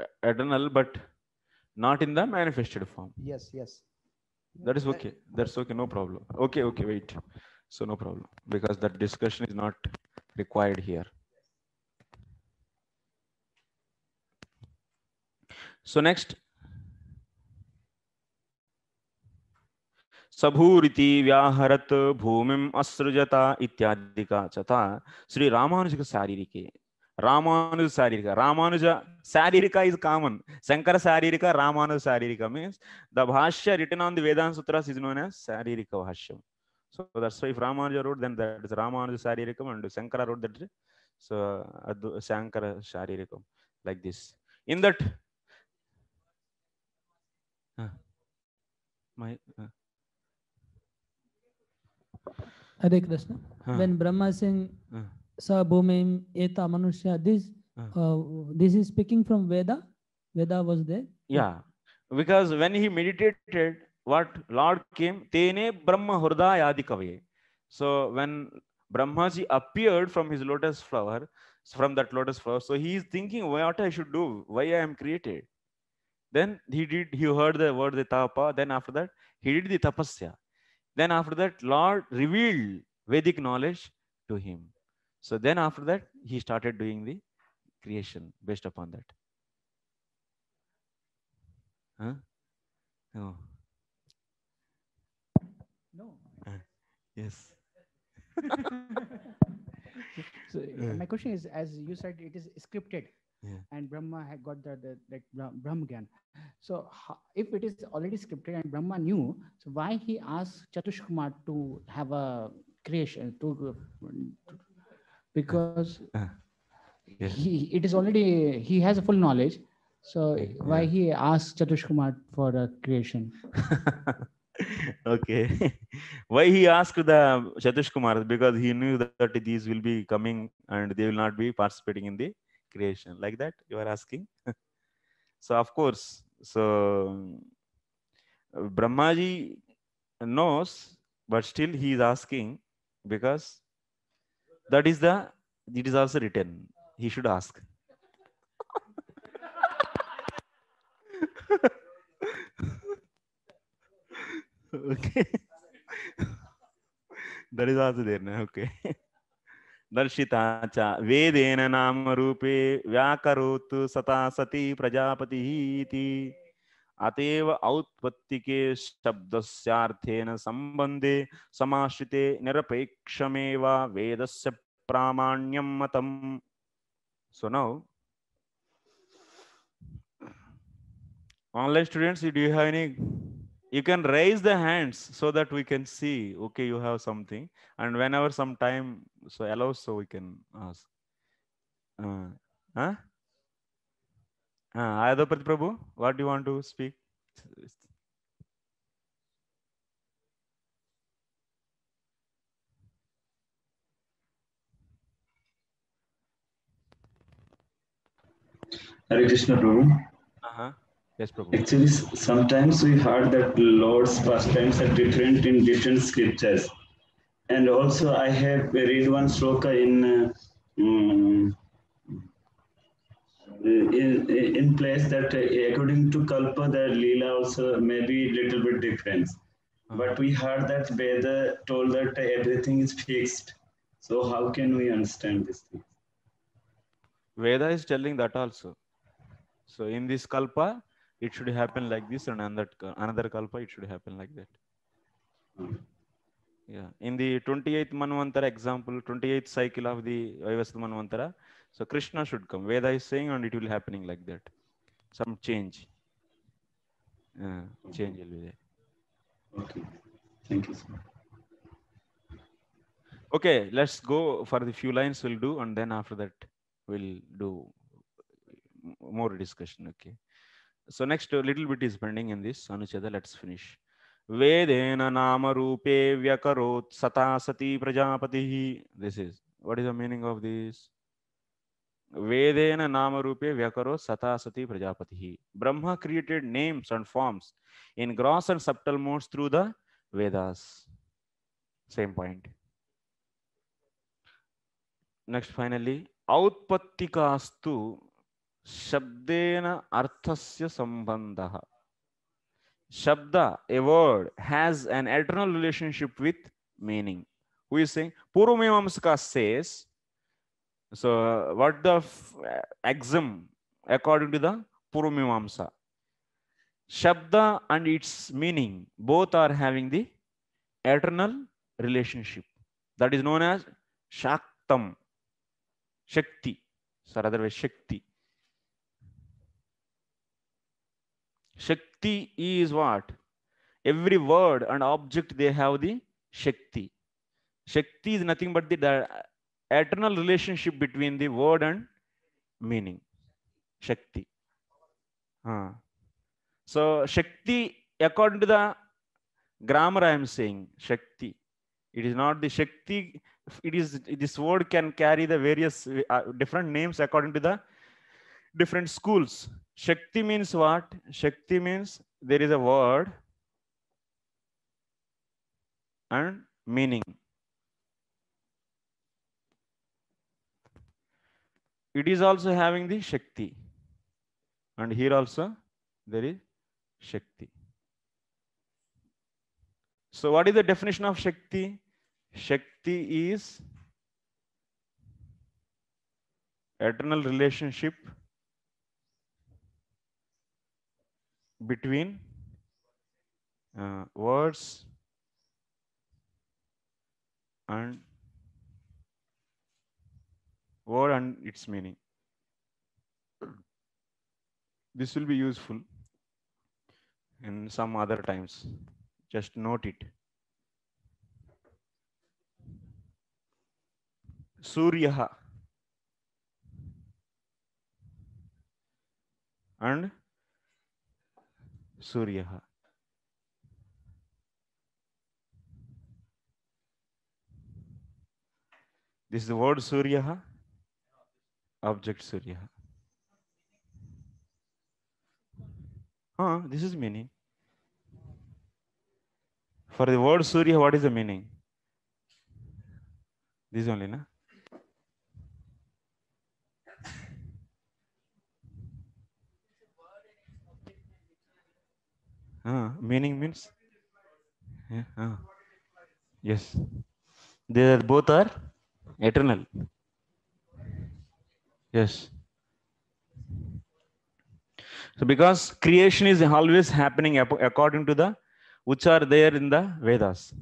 eh, eternal but not in the manifested form yes yes that is okay that's okay no problem okay okay wait so no problem because that discussion is not required here so next सभूरिति व्याहरत भूमिम असृजता इत्यादि का चथा श्री रामानुज के शारीरिक రామానుజ శారీరక రామానుజ శారీరక is common Shankara శారీరక రామానుజ శారీరక means the భాష్య written on the Vedanta Sutras is known as శారీరక భాష్యం సో దట్స్ వైఫ్ Ramanuja root then that is Ramanuja శారీరకం and Shankara root that so అద్దు శంకర శారీరకం like this in that my అదే కృష్ణ వెన్ బ్రహ్మ సింగ్ Sabhumim Eta Manushya. This uh, this is speaking from Veda. Veda was there. Yeah, because when he meditated, what Lord came? Tene Brahma Hurdayadi Kavye. So when Brahmaji appeared from his lotus flower, from that lotus flower, so he is thinking what I should do, why I am created. Then he did. He heard the word the tapa. Then after that, he did the tapasya. Then after that, Lord revealed Vedic knowledge to him. So then after that, he started doing the creation based upon that. Huh? No. No. Uh, yes. so uh. my question is, as you said, it is scripted. Yeah. and Brahma had got the, the that Brahma Gyan. So how, if it is already scripted and Brahma knew, so why he asked Chatushkumar to have a creation to, to because ah, he it is already he has a full knowledge. So yeah. why he asked Chatush Kumar for a creation? okay, why he asked the Chatush Kumar because he knew that these will be coming and they will not be participating in the creation. Like that, you are asking. so of course, so uh, Brahmaji knows, but still he is asking because that is the it is also written he should ask okay that is also there now okay दर्शिता च वेदेन नाम रूपे व्याकरोत् सता सती प्रजापति इति అతేవ ఔత్పత్తికే శబ్దస్యార్థేన సంబంధే సమాశ్రితే నిరపేక్షమేవ వేదస్య ప్రామాణ్యం మతం so now online students do you have any you can raise the hands so that we can see okay you have something and whenever some time so allows so we can ask uh, huh? Uh, ah, Ayadopati Prabhu, what do you want to speak? Hare Krishna Prabhu. Uh-huh. Yes, Prabhu. Actually, sometimes we heard that Lord's pastimes are different in different scriptures. And also I have read one sloka in uh, um, in, in place that uh, according to Kalpa, the Leela also may be little bit different. Uh-huh. But we heard that Veda told that uh, everything is fixed. So how can we understand this thing? Veda is telling that also. So in this Kalpa, it should happen like this, and another, another Kalpa, it should happen like that. Hmm. Yeah. In the 28th Manvantara example, 28th cycle of the Vaivasthita Manvantara, So Krishna should come. Veda is saying, and it will happening like that. Some change. Uh, change will be there. Okay. Thank you, sir. Okay, let's go for the few lines we'll do, and then after that we'll do more discussion. Okay. So next a little bit is pending in this. Anuchada, let's finish. वेदेन नाम रूपे व्यकरोत् सता सती प्रजापति this is what is the meaning of this Vedena Namarupe Vyakaro Sata Sati Prajapati. Brahma created names and forms in gross and subtle modes through the Vedas. Same point. Next, finally, Outpattikastu Shabdena Arthasya Sambandha. Shabda, a word, has an eternal relationship with meaning. Who is saying? Purumimamsaka says, So uh, what the axiom according to the Purumimamsa? Shabda and its meaning both are having the eternal relationship. That is known as Shaktam, Shakti, so otherwise Shakti. Shakti is what? Every word and object they have the Shakti. Shakti is nothing but the eternal relationship between the word and meaning. Shakti. So Shakti, according to the grammar, I am saying Shakti. It is not the Shakti. It is this word can carry the various uh, different names according to the different schools. Shakti means what? Shakti means there is a word and meaning. it is also having the Shakti. And here also there is Shakti. So what is the definition of Shakti? Shakti is eternal relationship between uh, words and word and its meaning. This will be useful in some other times. Just note it. Suryaha and Suryaha. This is the word Suryaha. object surya ah this is meaning for the word surya what is the meaning this only na ah meaning means yeah ah yes they are both are eternal Yes. So because creation is always happening according to the which are there in the Vedas.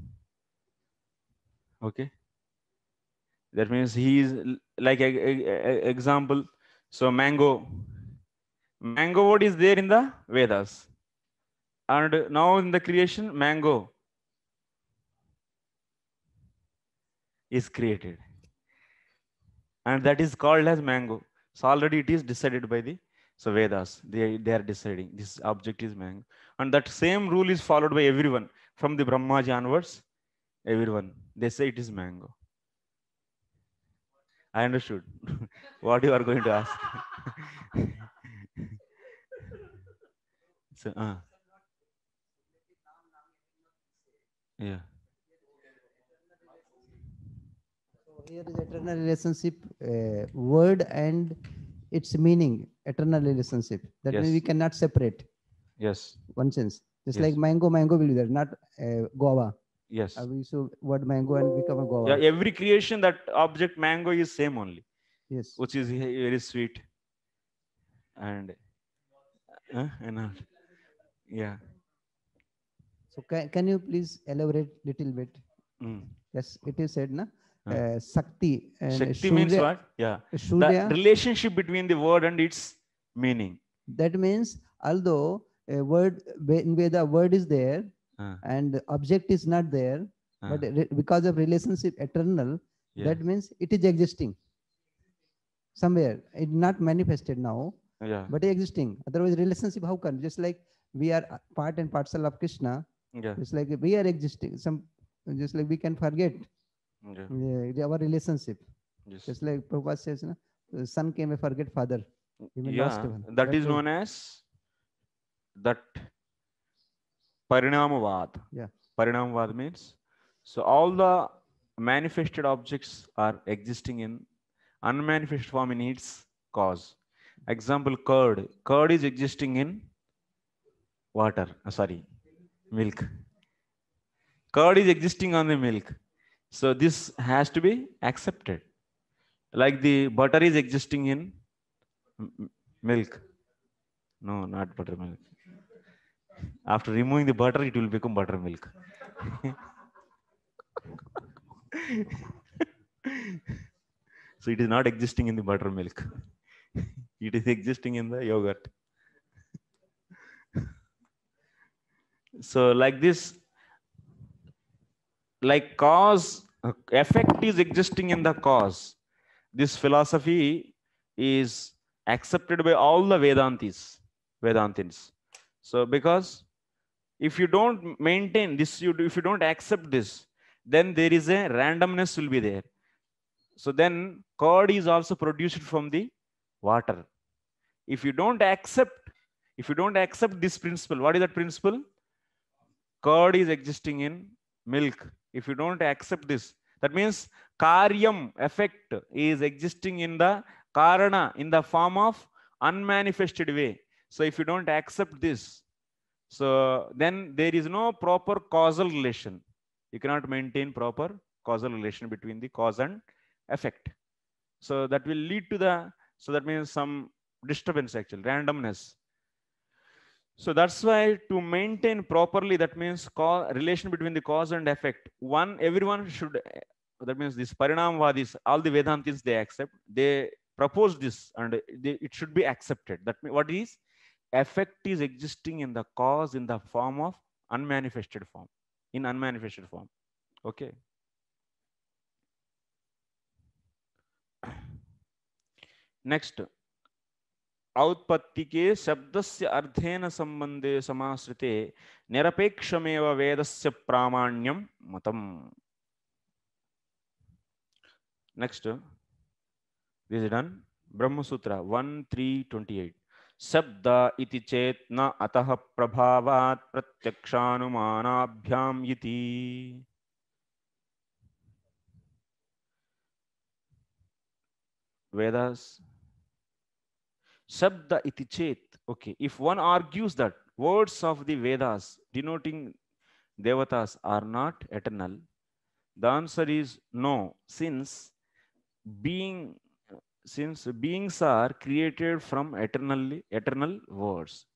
Okay. That means he is like a, a, a example. So mango, mango what is there in the Vedas, and now in the creation mango is created and that is called as mango. So already it is decided by the so Vedas. They, they are deciding this object is mango. And that same rule is followed by everyone from the Brahmaji onwards. Everyone they say it is mango. I understood what you are going to ask. so, uh, yeah. here is eternal relationship uh, word and its meaning, eternal relationship. That yes. means we cannot separate. Yes. One sense. Just yes. like mango, mango will be there, not uh, guava. Yes. Uh, we so word mango and become a guava. Yeah, every creation that object mango is same only. Yes. Which is very sweet. And uh, and uh, yeah. So can, can you please elaborate little bit? Mm. Yes, it is said, na? Eh, sakti. Eh, sakti. And Shakti Shurya, means what? Yeah. Shurya, the relationship between the word and its meaning. That means although a word in Veda word is there uh. and object is not there, uh. but because of relationship eternal, yeah. that means it is existing somewhere. It not manifested now, yeah. but existing. Otherwise, relationship how can? Just like we are part and parcel of Krishna. Yeah. Just like we are existing. Some just like we can forget yeah. our relationship. Yes. Just like Prabhupada says, na, son came a forget father. Yeah, that is known as that Parinamavad. Yeah. Parinamavad means so all the manifested objects are existing in unmanifest form in its cause. Example curd. Curd is existing in water. Uh, sorry, milk. Curd is existing on the milk. So this has to be accepted. Like the butter is existing in milk. No, not buttermilk. After removing the butter, it will become buttermilk. so it is not existing in the buttermilk. it is existing in the yogurt. so like this, like cause uh, effect is existing in the cause this philosophy is accepted by all the vedantis vedantins so because if you don't maintain this you if you don't accept this then there is a randomness will be there so then curd is also produced from the water if you don't accept if you don't accept this principle what is that principle curd is existing in milk if you don't accept this, that means karyam effect is existing in the karana in the form of unmanifested way. So if you don't accept this, so then there is no proper causal relation. You cannot maintain proper causal relation between the cause and effect. So that will lead to the, so that means some disturbance actually, randomness. So that's why to maintain properly, that means relation between the cause and effect. One, everyone should, that means this Vadis, all the Vedantins, they accept, they propose this and they, it should be accepted. That means what is? Effect is existing in the cause in the form of unmanifested form, in unmanifested form. Okay. Next, ఔత్పత్తికే శబ్దస్ అర్థేన సంబంధే సమాశ్రితే నిరపేక్షమేవ వేదస్ ప్రామాణ్యం మతం next this done Brahma Sutra one three twenty eight శబ్ద ఇది చేత్ అత ప్రభావాత్ ప్రత్యక్షానుమానాభ్యాం ఇది Vedas Shabda iti chet. Okay, if one argues that words of the Vedas denoting devatas are not eternal, the answer is no, since being since beings are created from eternally eternal words.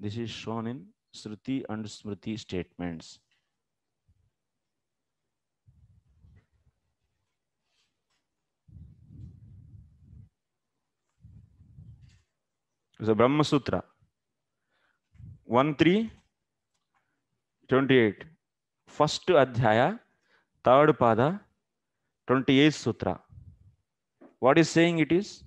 This is shown in Sruti and Smriti statements. So Brahma Sutra 1 3 28. First Adhyaya, third Pada, 28th Sutra. What is saying it is?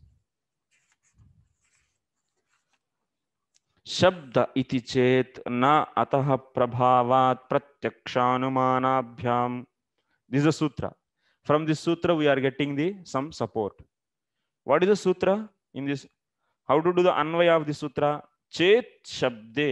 शब्द इति चेत न अतः प्रभावात प्रत्यक्षानुमानाभ्याम this is sutra from this sutra we are getting the some support what is the sutra in this how to do the anvaya of the sutra chet shabde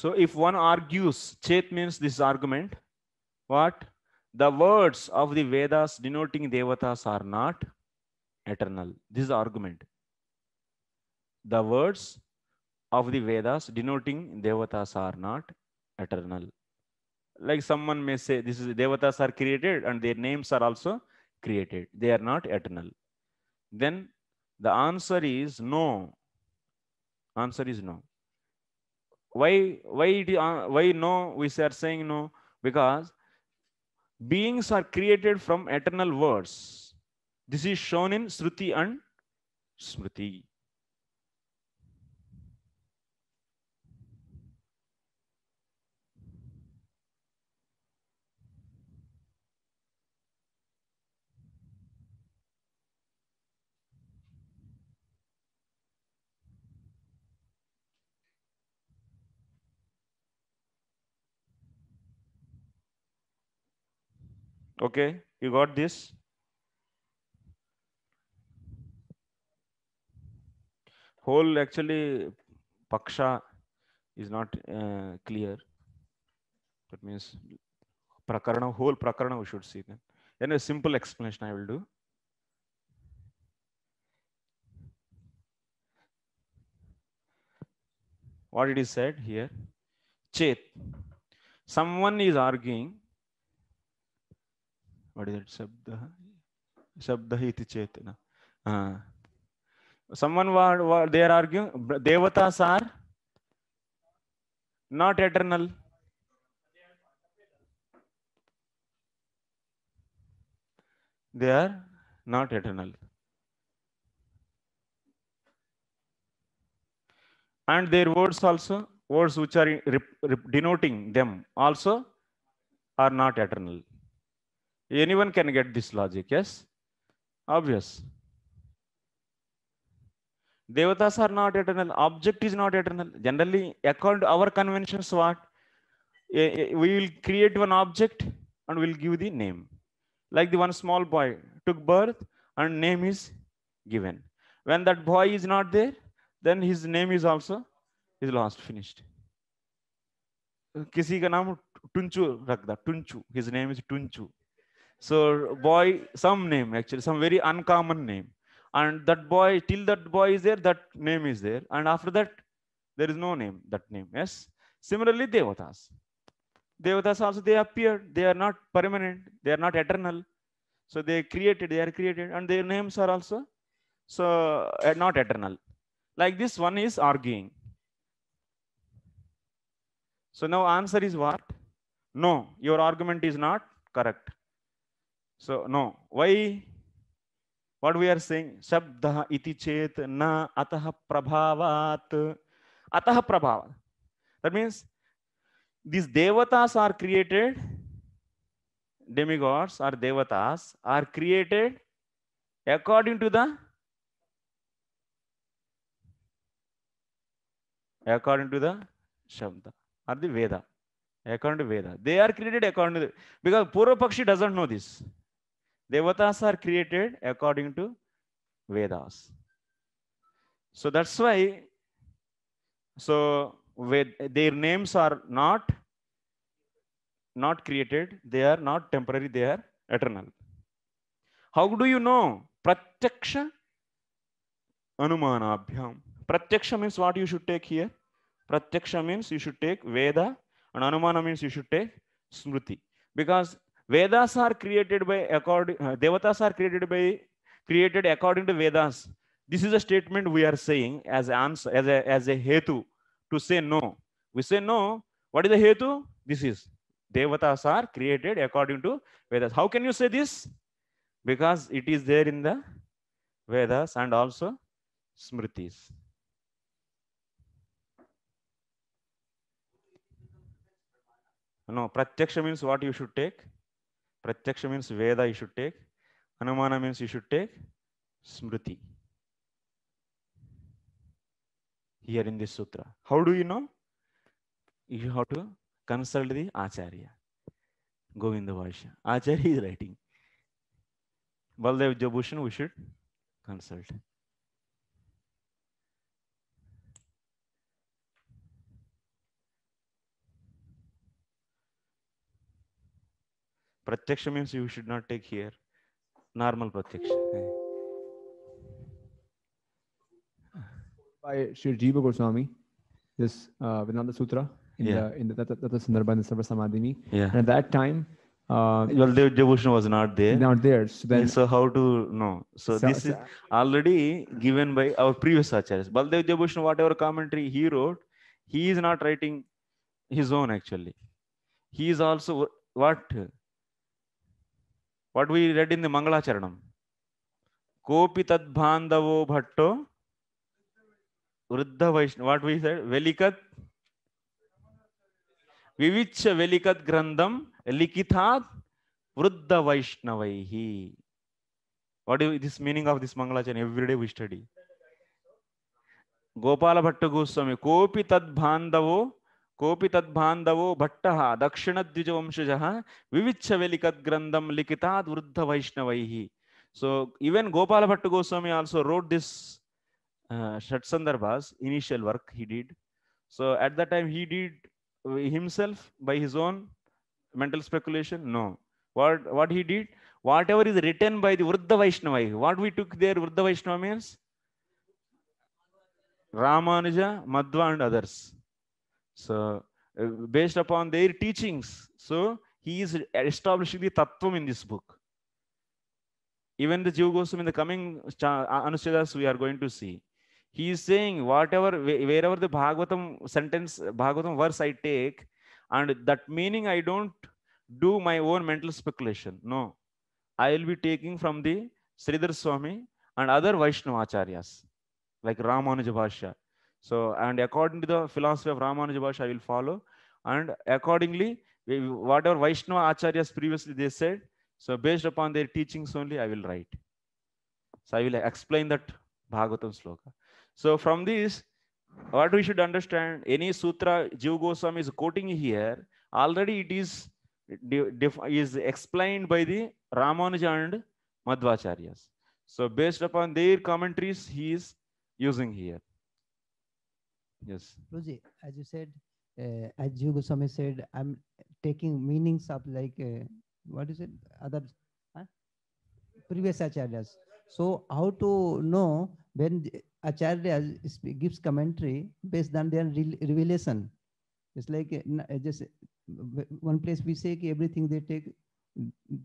So if one argues, chet means this argument, what? The words of the Vedas denoting devatas are not eternal. This is the argument. The words of the Vedas denoting devatas are not eternal. Like someone may say, this is devatas are created and their names are also created. They are not eternal. Then the answer is no. Answer is no why why uh, why no we are saying no because beings are created from eternal words this is shown in sruti and smriti Okay, you got this? Whole actually paksha is not uh, clear. That means prakarana, whole prakarana we should see then. Then a simple explanation I will do. What it is said here? Chet. Someone is arguing what is that shabda shabda iti chetana uh, someone were, were they are arguing devatas are not eternal they are not eternal and their words also words which are denoting them also are not eternal Anyone can get this logic, yes? Obvious. Devatas are not eternal. Object is not eternal. Generally, according to our conventions, what? We will create one object and we'll give the name. Like the one small boy took birth and name is given. When that boy is not there, then his name is also is lost, finished. किसी का नाम टुंचू रख दा Tunchu His name is Tunchu so boy, some name actually, some very uncommon name. And that boy, till that boy is there, that name is there. And after that, there is no name, that name. Yes. Similarly, devatas. Devatas also, they appear. They are not permanent. They are not eternal. So they created, they are created. And their names are also so uh, not eternal. Like this one is arguing. So now answer is what? No, your argument is not correct. so no why what we are saying shabda iti chet na atah prabhavat atah prabhavat that means these devatas are created demigods or devatas are created according to the according to the shabda or the veda according to veda they are created according to the, because purva pakshi doesn't know this Devatas are created according to Vedas. So that's why, so with, their names are not not created, they are not temporary, they are eternal. How do you know? Pratyaksha Anumanabhyam. Pratyaksha means what you should take here? Pratyaksha means you should take Veda and Anumana means you should take Smriti. Because Vedas are created by according uh, devatas are created by created according to Vedas. This is a statement we are saying as answer as a as a hetu to say no. We say no. What is the hetu? This is devatas are created according to Vedas. How can you say this? Because it is there in the Vedas and also Smritis. No, pratyaksha means what you should take. Pratyaksha mean वेद you should take anumana mean should take smriti here in this sutra how do you know you how to consult the acharya Govinda Bhashya acharya is writing Baladeva जो Bhushan we should consult Pratyaksha means you should not take here. Normal Pratyaksha. By Sri Jiva Goswami, this uh, Vinanda Sutra in yeah. the Tata, Sandarbha in the Sarva Samadhini. Yeah. And at that time, uh, well, devotion was not there. Not there. So, then, so how to know? So, so this is already given by our previous acharyas. Baldev Devotion, whatever commentary he wrote, he is not writing his own actually. He is also what what we read in the Mangala Charanam. Kopi tad bhandavo bhatto Vriddha Vaishnava. What we said? Velikat. Vivicha Velikat Grandam Likithat Vriddha Vaishnavaihi. What is this meaning of this Mangala Charanam? Every day we study. Gopala Bhatta Goswami. Kopi tad bhandavo कोपि तद्बांधवो भट्ट दक्षिण द्विजवंशज विविच वेलिकग्रंथम लिखिता वृद्ध वैष्णवि so even Gopal Bhatt Goswami also wrote this षट initial work he did so at the time he did himself by his own mental speculation no what what he did whatever is written by the vriddha Vaishnava what we took there vriddha Vaishnava mean राज Madhva and others So uh, based upon their teachings, so he is establishing the tattvam in this book. Even the Jiva Goswami in the coming Anushadas, we are going to see. He is saying whatever, wherever the Bhagavatam sentence, Bhagavatam verse I take, and that meaning I don't do my own mental speculation. No, I will be taking from the Sridhar Swami and other Vaishnava Acharyas like Ramanuja Bhashya. So, and according to the philosophy of Ramanuja Bhash, I will follow. And accordingly, whatever Vaishnava Acharyas previously they said, so based upon their teachings only, I will write. So I will explain that Bhagavatam sloka. So from this, what we should understand, any sutra Jiva Goswami is quoting here, already it is, is explained by the Ramanuja and Madhvacharyas. So based upon their commentaries, he is using here. Yes. Ruji, as you said, uh, as Jiva Goswami said, I'm taking meanings of like, uh, what is it? Other huh? previous acharyas. So how to know when acharya gives commentary based on their revelation? It's like uh, uh just uh, one place we say everything they take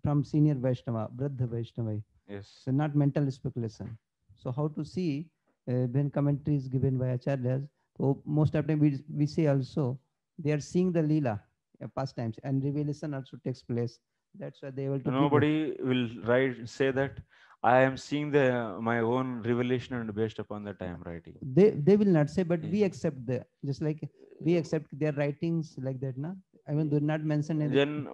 from senior Vaishnava, Braddha Vaishnava. Yes. So not mental speculation. So how to see uh, when commentary is given by acharyas so oh, most of the time we, we see also, they are seeing the lila uh, pastimes and revelation also takes place. That's why they will. Nobody will write say that I am seeing the my own revelation and based upon the time writing. They they will not say, but yeah. we accept the just like we accept their writings like that, na. I mean, do not mention. Anything. Then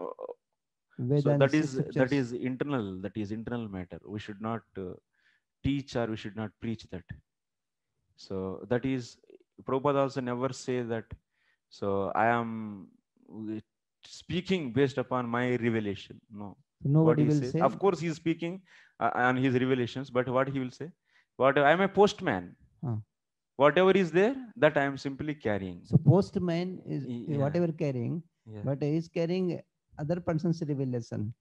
uh, so that is that is internal. That is internal matter. We should not uh, teach or we should not preach that. So that is Prabhupada also never say that. So I am speaking based upon my revelation. No. Nobody will says. say. Of course, he is speaking uh, on his revelations, but what he will say? What I am a postman. Huh. Whatever is there, that I am simply carrying. So postman is yeah. whatever carrying, yeah. but he is carrying other person's revelation.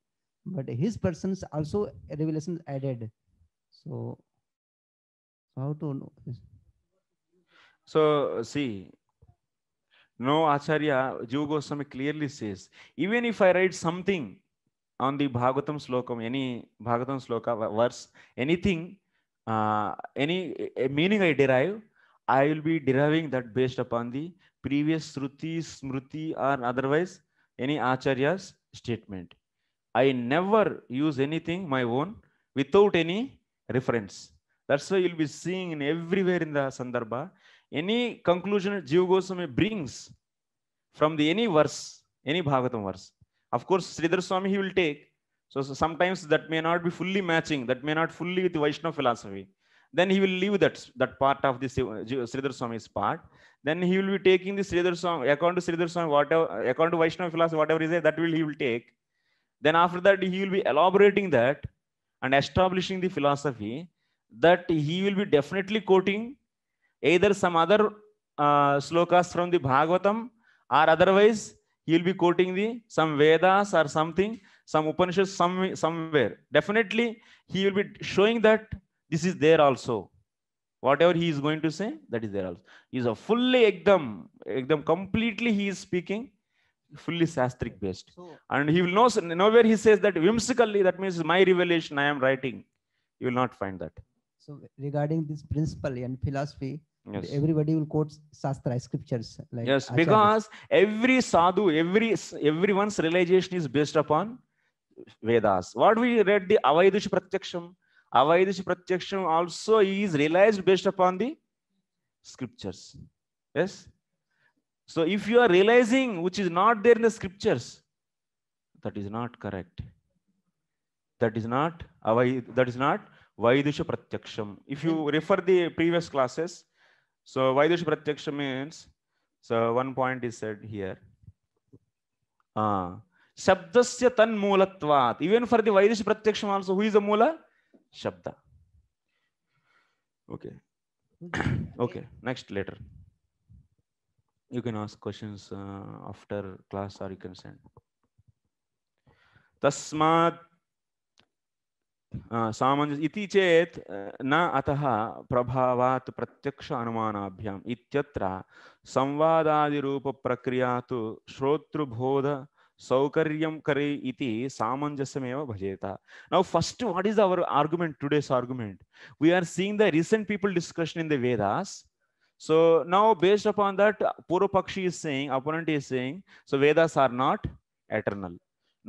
But his person's also revelation added. So how to know? So see, no Acharya, Jiva Goswami clearly says, even if I write something on the Bhagavatam slokam, any Bhagavatam sloka verse, anything, uh, any meaning I derive, I will be deriving that based upon the previous Sruti, Smriti, or otherwise any Acharya's statement. I never use anything my own without any reference. That's why you'll be seeing in everywhere in the Sandarbha, any conclusion Jiva Goswami brings from the any verse, any Bhagavatam verse. Of course, Sridhar Swami he will take. So, sometimes that may not be fully matching, that may not fully with the Vaishnava philosophy. Then he will leave that, that part of the Sridhar Swami's part. Then he will be taking the Sridhar Swami, according to Sridhar Swami, whatever, according to Vaishnava philosophy, whatever is there, that will he will take. Then after that, he will be elaborating that and establishing the philosophy that he will be definitely quoting either some other uh, slokas from the Bhagavatam or otherwise he'll be quoting the some Vedas or something, some Upanishads some, somewhere. Definitely he will be showing that this is there also. Whatever he is going to say, that is there also. He is a fully ekdam, ekdam completely he is speaking fully sastric based. So, and he will know nowhere he says that whimsically, that means my revelation, I am writing. You will not find that. So regarding this principle and philosophy, Yes. Everybody will quote Shastra scriptures. Like yes, Acharya. because every sadhu, every everyone's realization is based upon Vedas. What we read the Avaidush Pratyaksham. Avaidush Pratyaksham also is realized based upon the scriptures. Yes. So if you are realizing which is not there in the scriptures, that is not correct. That is not Avaidush, that is not Vaidusha Pratyaksham. If you refer the previous classes, So vaidush Pratyaksha means, so one point is said here. ah Uh, Shabdasya tan moolatvat. Even for the vaidush Pratyaksha also, who is the moola? Shabda. Okay. okay, next later. You can ask questions uh, after class or you can send. तस्मात् सामञ्जस्य इति चेत् न अतः प्रभावात् प्रत्यक्ष अनुमानाभ्याम् इत्यत्र संवादादिरूपप्रक्रिया तु श्रोतृबोधसौकर्यं करि इति सामञ्जस्यमेव भजेत now first what is our argument today's argument we are seeing the recent people discussion in the Vedas so now based upon that purupakshi is saying opponent is saying so vedas are not eternal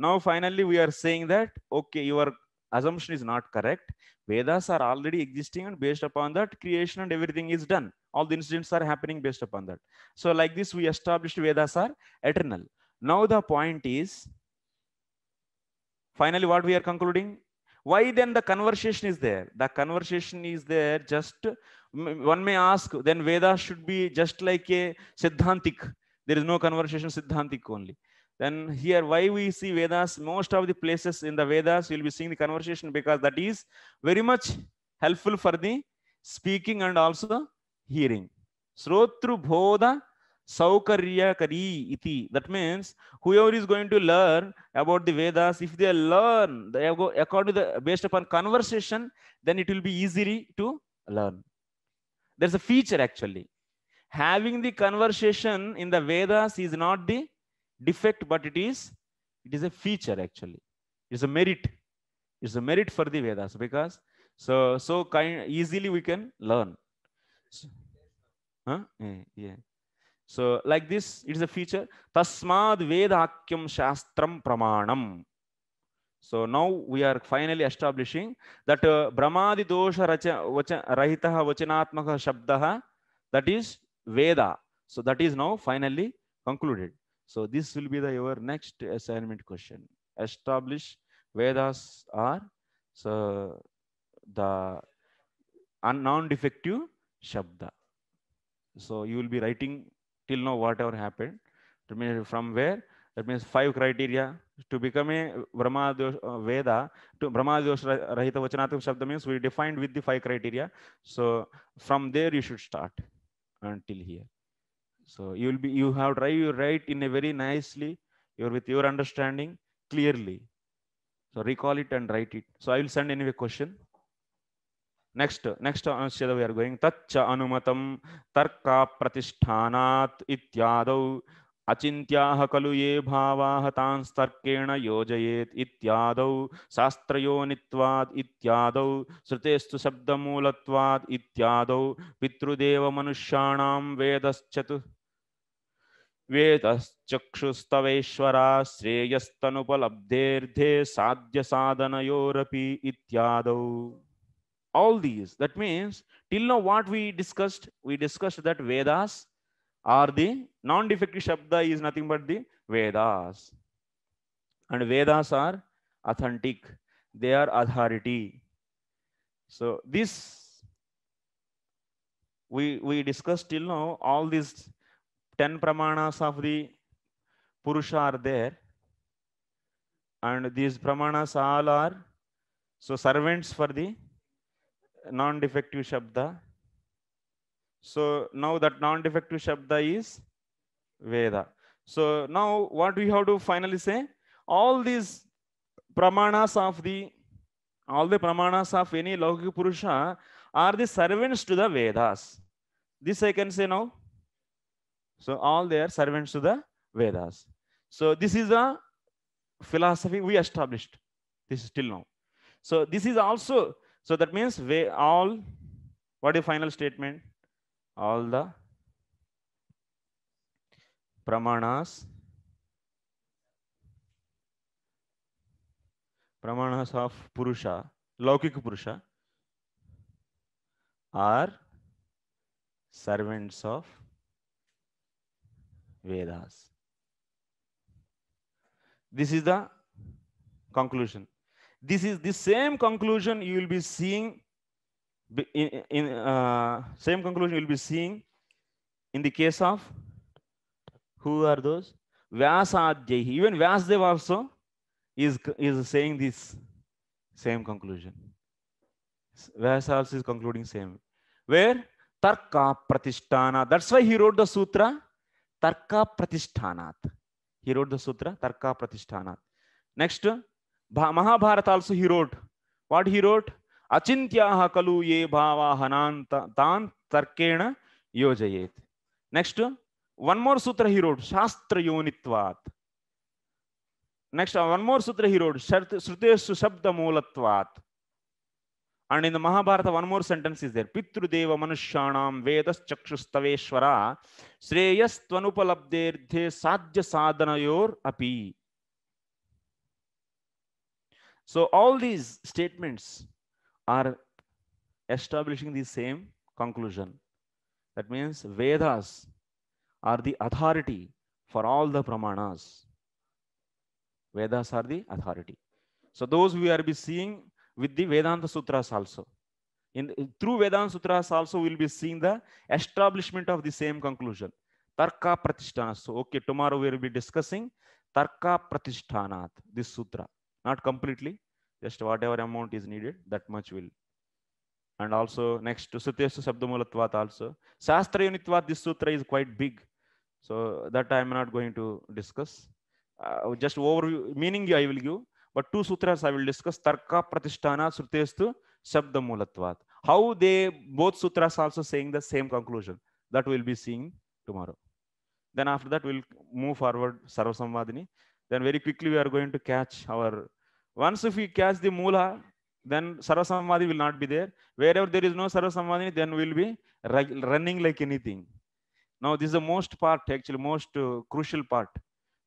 now finally we are saying that okay your assumption is not correct. Vedas are already existing and based upon that creation and everything is done. All the incidents are happening based upon that. So like this, we established Vedas are eternal. Now the point is, finally what we are concluding, why then the conversation is there? The conversation is there just, one may ask, then Vedas should be just like a Siddhantik. There is no conversation Siddhantik only. Then here, why we see Vedas, most of the places in the Vedas, you'll be seeing the conversation because that is very much helpful for the speaking and also hearing. Srotru Bhoda kari Iti. That means whoever is going to learn about the Vedas, if they learn they go according to the based upon conversation, then it will be easy to learn. There's a feature actually. Having the conversation in the Vedas is not the defect but it is it is a feature actually it's a merit it's a merit for the vedas because so so kind easily we can learn so, huh? yeah, yeah. so like this it is a feature tasmad vedakyam shastram pramanam so now we are finally establishing that uh, brahmadi dosha racha vacha rahitah vachanaatmaka shabdah that is veda so that is now finally concluded So this will be the your next assignment question. Establish Vedas are so the non-defective Shabda. So you will be writing till now whatever happened. That means from where? That means five criteria to become a Brahma uh, Veda to Brahma Rahita Vachanatam Shabda means we defined with the five criteria. So from there you should start until here. So you will be you have drive you right in a very nicely. You're with your understanding clearly. So recall it and write it. So I will send anyway question. Next next అనుచ్ఛేద we are going తచ్చ అనుమతం తర్క ప్రతిష్టానాత్ ఇత్యాదౌ అచింత్యాహ ఖలు ఏ భావాహ తాంస్తర్కేణ యోజయేత్ ఇత్యాదౌ శాస్త్రయోనిత్వాద్ ఇత్యాదౌ శృతేస్తు శబ్దమూలత్వాద్ ఇత్యాదౌ పితృదేవ మనుష్యాణం వేదశ్చతు वेद चक्षुस्तवेश्वरा श्रेयस्तनुपलब्धेर्धे साध्य साधन इत्यादौ all these that means till now what we discussed we discussed that Vedas are the non defective shabda is nothing but the Vedas and Vedas are authentic they are authority so this we we discussed till now all these 10 pramanas of the purusha are there and these pramanas all are so servants for the non defective shabda so now that non defective shabda is veda so now what we have to finally say all these pramanas of the all the pramanas of any laukika purusha are the servants to the vedas this i can say now So all they are servants to the Vedas. So this is a philosophy we established. This is still now. So this is also, so that means we all, what is final statement? All the pramanas, pramanas of Purusha, Lokik Purusha are servants of Vedas. This is the conclusion. This is the same conclusion you will be seeing in, in uh, same conclusion you'll be seeing in the case of who are those Vyasajyahi. Even Vyasdev also is is saying this same conclusion. Vyas is concluding same. Where Tarka Pratishtana. That's why he wrote the sutra तर्क प्रतिष्ठानात् हिरोड wrote तर्क sutra tarka pratishthanat next Mahabharat also he wrote what he wrote ये भावा तर्केण योजयेत् next one more सूत्र ही road शास्त्र योनित्वात् next one more सूत्र ही wrote श्रुतेषु शब्द मूलत्वात् And in the Mahabharata, one more sentence is there. Pitrudeva manushyanam vedas chakshustaveshwara shreyas tvanupalabderdhe sadhya sadhanayor api. So all these statements are establishing the same conclusion. That means Vedas are the authority for all the pramanas. Vedas are the authority. So those we are be seeing with the Vedanta Sutras also. In, through Vedanta Sutras also, will be seeing the establishment of the same conclusion. Tarka Pratishtana. So, okay, tomorrow will be discussing Tarka Pratishthanat, this sutra. Not completely, just whatever amount is needed, that much will. And also next to Satyasu Sabdamulatvat also. Shastra Unitvat, this sutra is quite big. So that I am not going to discuss. Uh, just overview, meaning I will give. But two sutras I will discuss Tarka Pratishtana Srutestu Shabda Mulatvat. How they both sutras also saying the same conclusion that we'll be seeing tomorrow. Then after that we'll move forward Sarvasamvadini. Then very quickly we are going to catch our. Once if we catch the Mula, then Sarvasamvadi will not be there. Wherever there is no Sarvasamvadini, then we'll be running like anything. Now this is the most part actually most uh, crucial part.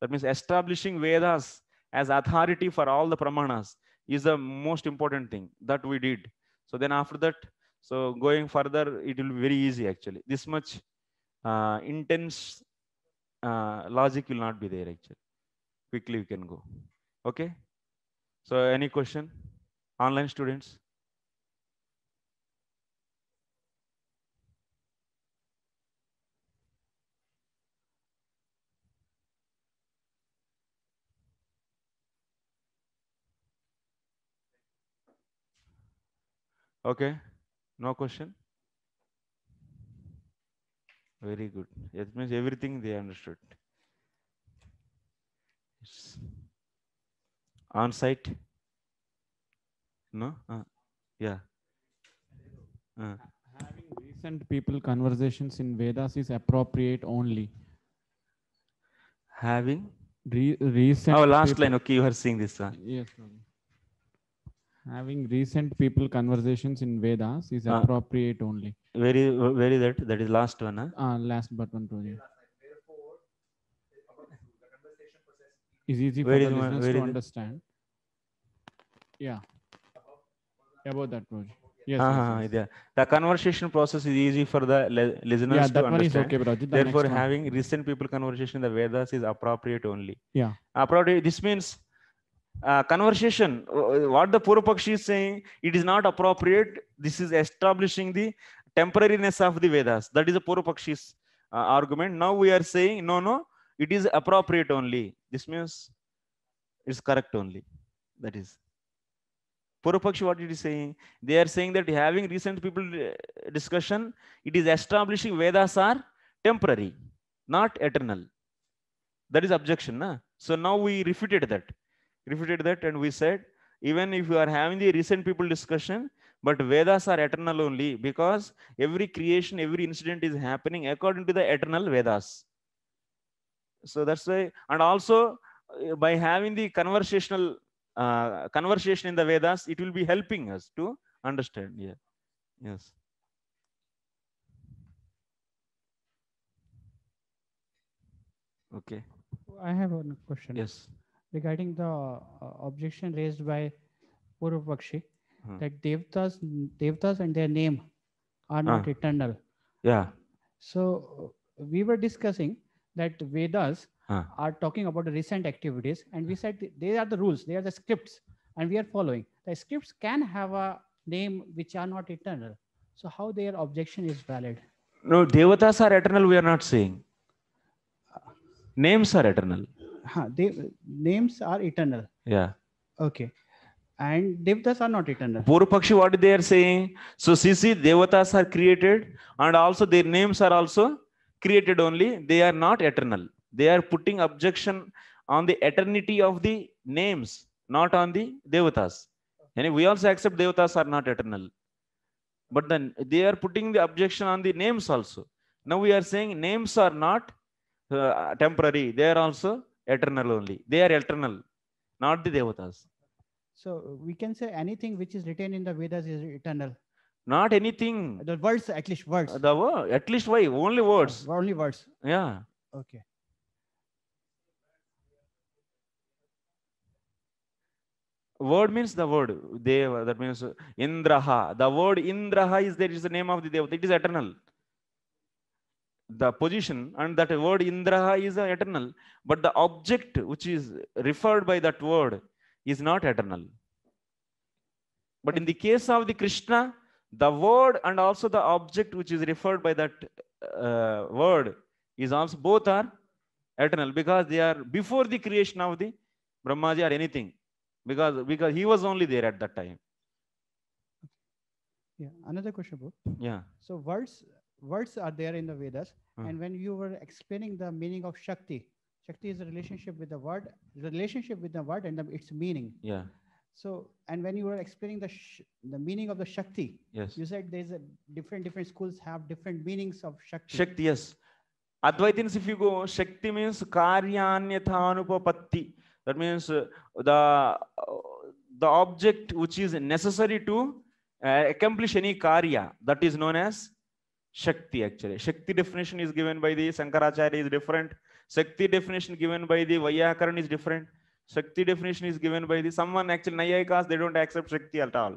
That means establishing Vedas as authority for all the pramanas is the most important thing that we did. So then after that, so going further, it will be very easy actually. This much uh, intense uh, logic will not be there actually. Quickly we can go. Okay. So any question? Online students? Okay, no question? Very good. It means everything they understood. on site? No? Uh, yeah. Uh. Having recent people conversations in Vedas is appropriate only. Having? Re recent. Oh, last people. line. Okay, you are seeing this one. Yes having recent people conversations in Vedas is uh, appropriate only. Very, very that that is last one. Huh? Uh, last but one to you. Is easy for the listeners to understand. Yeah, about that project. Yes, uh-huh, yes, The conversation process is easy for the le- listeners yeah, that to one understand. Is okay, Brajit, the Therefore, having one. recent people conversation in the Vedas is appropriate only. Yeah. Appropriate. This means uh, conversation uh, uh, what the purupakshi is saying it is not appropriate this is establishing the temporariness of the vedas that is a purupakshi's uh, argument now we are saying no no it is appropriate only this means it's correct only that is Purupakshi, what it is saying? They are saying that having recent people discussion, it is establishing Vedas are temporary, not eternal. That is objection. Na? So now we refuted that refuted that and we said, even if you are having the recent people discussion, but Vedas are eternal only because every creation, every incident is happening according to the eternal Vedas. So that's why, and also uh, by having the conversational uh, conversation in the Vedas, it will be helping us to understand. Yeah. Yes. Okay. I have one question. Yes regarding the uh, objection raised by Purvakshi hmm. that devtas, devtas and their name are not ah. eternal. Yeah. So uh, we were discussing that Vedas ah. are talking about the recent activities, and we said they are the rules, they are the scripts, and we are following. The scripts can have a name which are not eternal. So how their objection is valid? No, devatas are eternal. We are not saying names are eternal. huh, they names are eternal. Yeah. Okay. And devatas are not eternal. Purupakshi, what they are saying? So Sisi, devatas are created, and also their names are also created only. They are not eternal. They are putting objection on the eternity of the names, not on the devatas. And we also accept devatas are not eternal. But then they are putting the objection on the names also. Now we are saying names are not uh, temporary. They are also eternal only. They are eternal, not the devatas. So uh, we can say anything which is written in the Vedas is eternal. Not anything. The words, at least words. The word, at least why? Only words. Uh, only words. Yeah. Okay. word means the word deva that means indraha the word indraha is there is the name of the deva it is eternal the position and that word Indraha is eternal, but the object which is referred by that word is not eternal. But in the case of the Krishna, the word and also the object which is referred by that uh, word is also both are eternal because they are before the creation of the Brahmaji or anything because because he was only there at that time. Yeah, another question, bro. Yeah. So words words are there in the Vedas. Mm. And when you were explaining the meaning of Shakti, Shakti is a relationship with the word, relationship with the word and the, its meaning. Yeah. So, and when you were explaining the the meaning of the Shakti, yes, you said there's a different different schools have different meanings of Shakti. Shakti, yes. Advaitins, if you go, Shakti means karyanyathanupapatti. That means uh, the uh, the object which is necessary to uh, accomplish any karya. That is known as Shakti actually. Shakti definition is given by the Sankaracharya is different. Shakti definition given by the Vyakaran is different. Shakti definition is given by the someone actually Nayakas, they don't accept Shakti at all.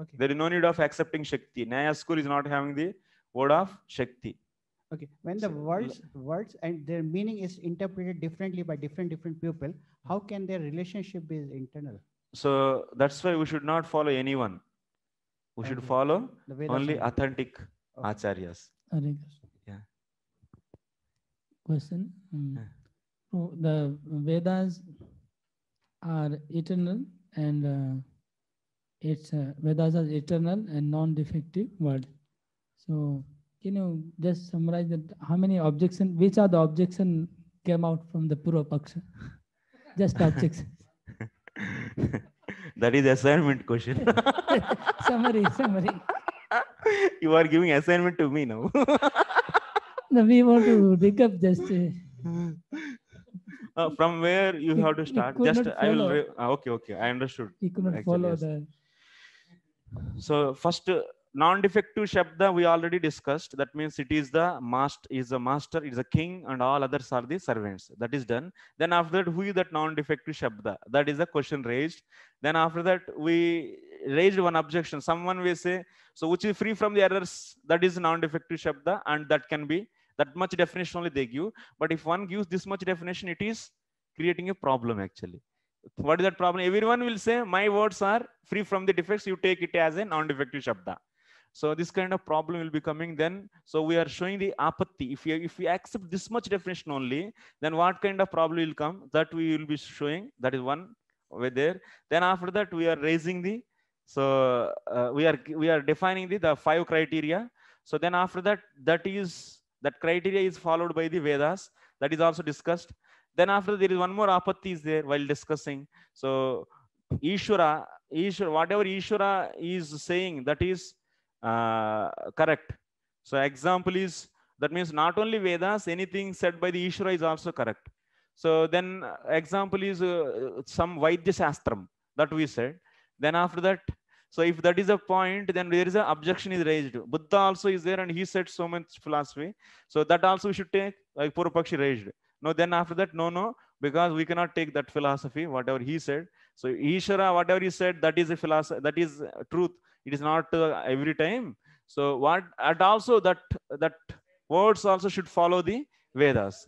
Okay. There is no need of accepting Shakti. Naya school is not having the word of Shakti. Okay. When the so, words words and their meaning is interpreted differently by different different people, how can their relationship be internal? So that's why we should not follow anyone. We okay. should follow only authentic Oh. acharyas. Yeah. Question. Mm. Yeah. So the Vedas are eternal and uh, it's uh, Vedas are eternal and non-defective word. So can you just summarize that? How many objections? Which are the objections? came out from the Purva Paksha? just objections. that is assignment question. summary, summary you are giving assignment to me now. no, we want to pick up just. Uh, uh, from where you he, have to start just i will re- ah, okay okay i understood he couldn't follow the so first non-defective shabda we already discussed that means it is the master is a master is a king and all others are the servants that is done then after that who is that non-defective shabda that is the question raised then after that we raised one objection someone will say so which is free from the errors that is non-defective shabda and that can be that much definition only they give but if one gives this much definition it is creating a problem actually what is that problem everyone will say my words are free from the defects you take it as a non-defective shabda so this kind of problem will be coming then. So we are showing the apathy. If we, if we accept this much definition only, then what kind of problem will come that we will be showing. That is one over there. Then after that, we are raising the, so uh, we are we are defining the, the five criteria. So then after that, that is, that criteria is followed by the Vedas. That is also discussed. Then after there is one more apathy is there while discussing. So Ishvara, Ishvara, whatever Ishvara is saying, that is uh, correct. So example is, that means not only Vedas, anything said by the Ishvara is also correct. So then uh, example is uh, some Vaidya Shastram that we said. Then after that, so if that is a point, then there is an objection is raised. Buddha also is there and he said so much philosophy. So that also we should take, like Purupakshi raised. No, then after that, no, no, because we cannot take that philosophy, whatever he said. So Ishara, whatever he said, that is a philosophy, that is uh, truth it is not uh, every time so what and also that that words also should follow the vedas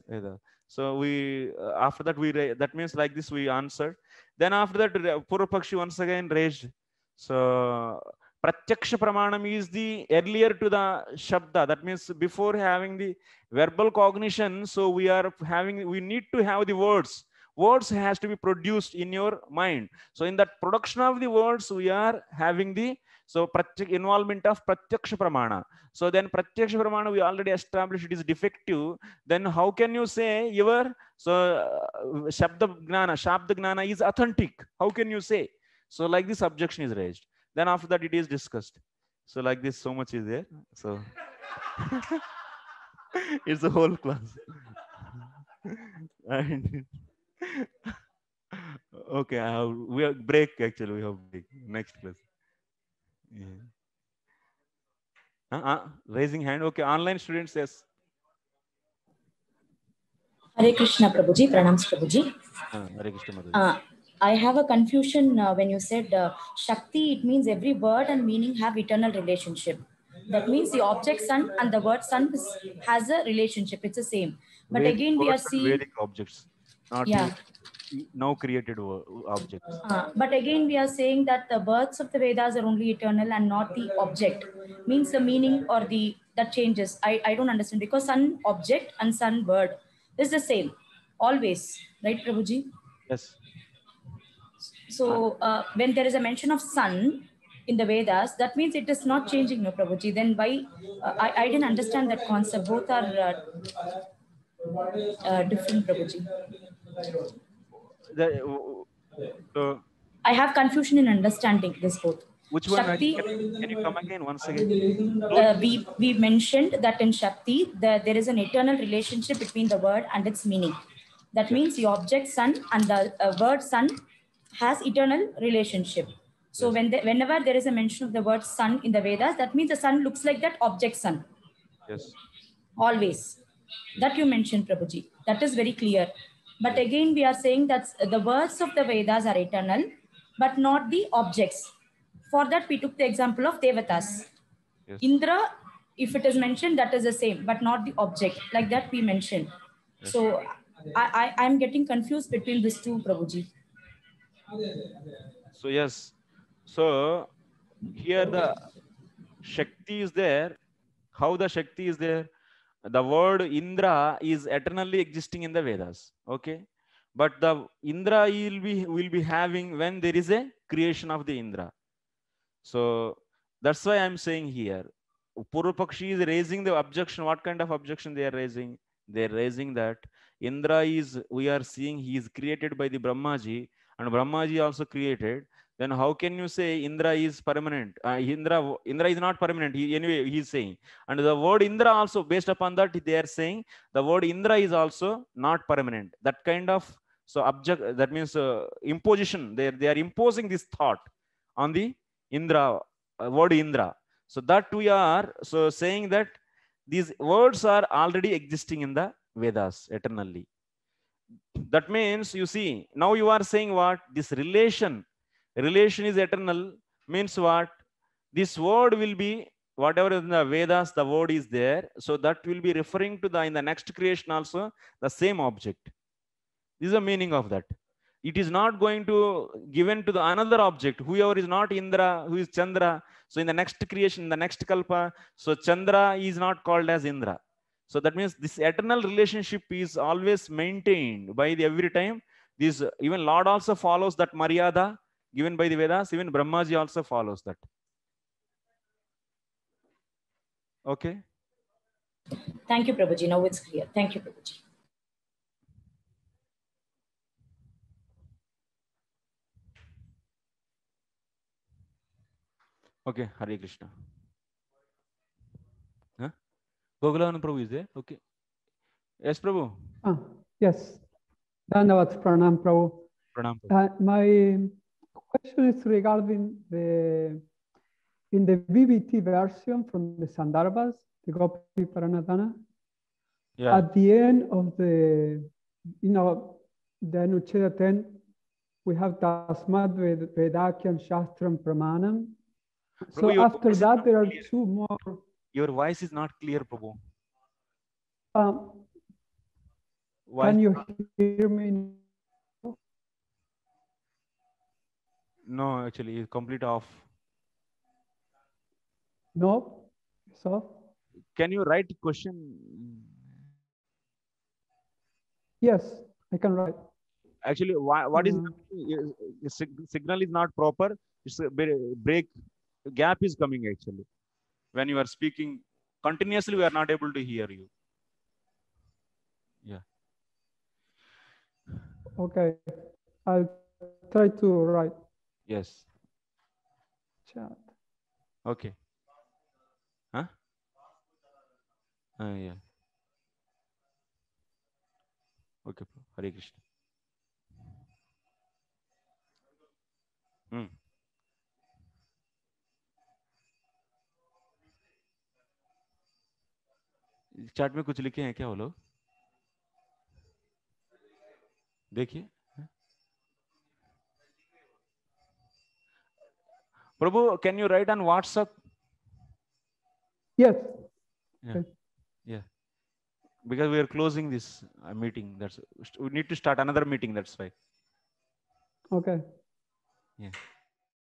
so we uh, after that we that means like this we answered then after that purapakshi once again raised so pratyaksha pramanam is the earlier to the shabda that means before having the verbal cognition so we are having we need to have the words words has to be produced in your mind so in that production of the words we are having the so involvement of pratyaksha pramana. So then pratyaksha pramana we already established it is defective. Then how can you say your so uh, shabda gnana, shabda gnana is authentic? How can you say? So like this objection is raised. Then after that it is discussed. So like this, so much is there. So it's a whole class. and okay, I have, we have break actually. We have break next class. Yeah. Uh -uh. Raising hand. Okay. Online students, yes. Hare Krishna Prabhuji, pranams Prabhuji. Uh, Hare Krishna Prabhuji. Uh, I have a confusion uh, when you said uh, Shakti, it means every word and meaning have eternal relationship. That means the object sun and the word sun has a relationship. It's the same. But again, we are seeing. Vedic objects. Not yeah now created objects. Uh, but again, we are saying that the words of the Vedas are only eternal and not the object. Means the meaning or the that changes. I, I don't understand because sun object and sun word is the same always, right, Prabhuji? Yes. So uh, when there is a mention of sun in the Vedas, that means it is not changing, no, Prabhuji. Then why? Uh, I, I didn't understand that concept. Both are uh, uh, different, Prabhuji the, I have confusion in understanding this both. Which one? Shakti, can, can, you come again once again? Uh, we, we mentioned that in Shakti, the, there is an eternal relationship between the word and its meaning. That means the object sun and the uh, word sun has eternal relationship. So when whenever there is a mention of the word sun in the Vedas, that means the sun looks like that object sun. Yes. Always. That you mentioned, Prabhuji. That is very clear. But again, we are saying that the words of the Vedas are eternal, but not the objects. For that, we took the example of Devatas. Yes. Indra, if it is mentioned, that is the same, but not the object. Like that, we mentioned. Yes. So I, I, am getting confused between these two, Prabhuji. So, yes. So here the Shakti is there. How the Shakti is there? the word Indra is eternally existing in the Vedas. Okay. But the Indra will be, will be having when there is a creation of the Indra. So that's why I'm saying here, Purupakshi is raising the objection. What kind of objection they are raising? They're raising that Indra is, we are seeing he is created by the Brahmaji and Brahmaji also created then how can you say Indra is permanent? Uh, Indra, Indra is not permanent. He, anyway, he is saying. And the word Indra also, based upon that, they are saying the word Indra is also not permanent. That kind of, so object, that means uh, imposition. They are, they are imposing this thought on the Indra, uh, word Indra. So that we are so saying that these words are already existing in the Vedas eternally. That means, you see, now you are saying what? This relation relation is eternal means what? This word will be whatever in the Vedas, the word is there. So that will be referring to the in the next creation also the same object. This is the meaning of that. It is not going to given to the another object, whoever is not Indra, who is Chandra. So in the next creation, the next kalpa, so Chandra is not called as Indra. So that means this eternal relationship is always maintained by the every time. This even Lord also follows that Maryada given by the Vedas, even Brahmaji also follows that. Okay. Thank you, Prabhuji. Now it's clear. Thank you, Prabhuji. Okay, Hare Krishna. Huh? Gogulavan Prabhu is there? Okay. Yes, Prabhu. Ah, yes. Dhanavat Pranam Prabhu. Pranam Prabhu. Uh, my question is regarding the, in the BBT version from the Sandarvas, the Gopi Paranadana, yeah. at the end of the, you know, the Anucheda 10, we have Tasmad Vedakyam Shastram Pramanam. So Prabhu, after that, there are two more. Your voice is not clear, Prabhu. Um, Why? Can you hear me No, actually, it's complete off. No, so can you write question? Yes, I can write. Actually, why, what mm. is signal is not proper. It's a break gap is coming actually. When you are speaking continuously, we are not able to hear you. Yeah. Okay, I'll try to write. Yes चार okay हाँ हाँ या okay हरे Krishna chat में कुछ लिखे हैं क्या बोलो देखिए Prabhu, can you write on WhatsApp? Yes. Yeah. yeah. Because we are closing this uh, meeting. That's we need to start another meeting. That's why. Okay. Yeah.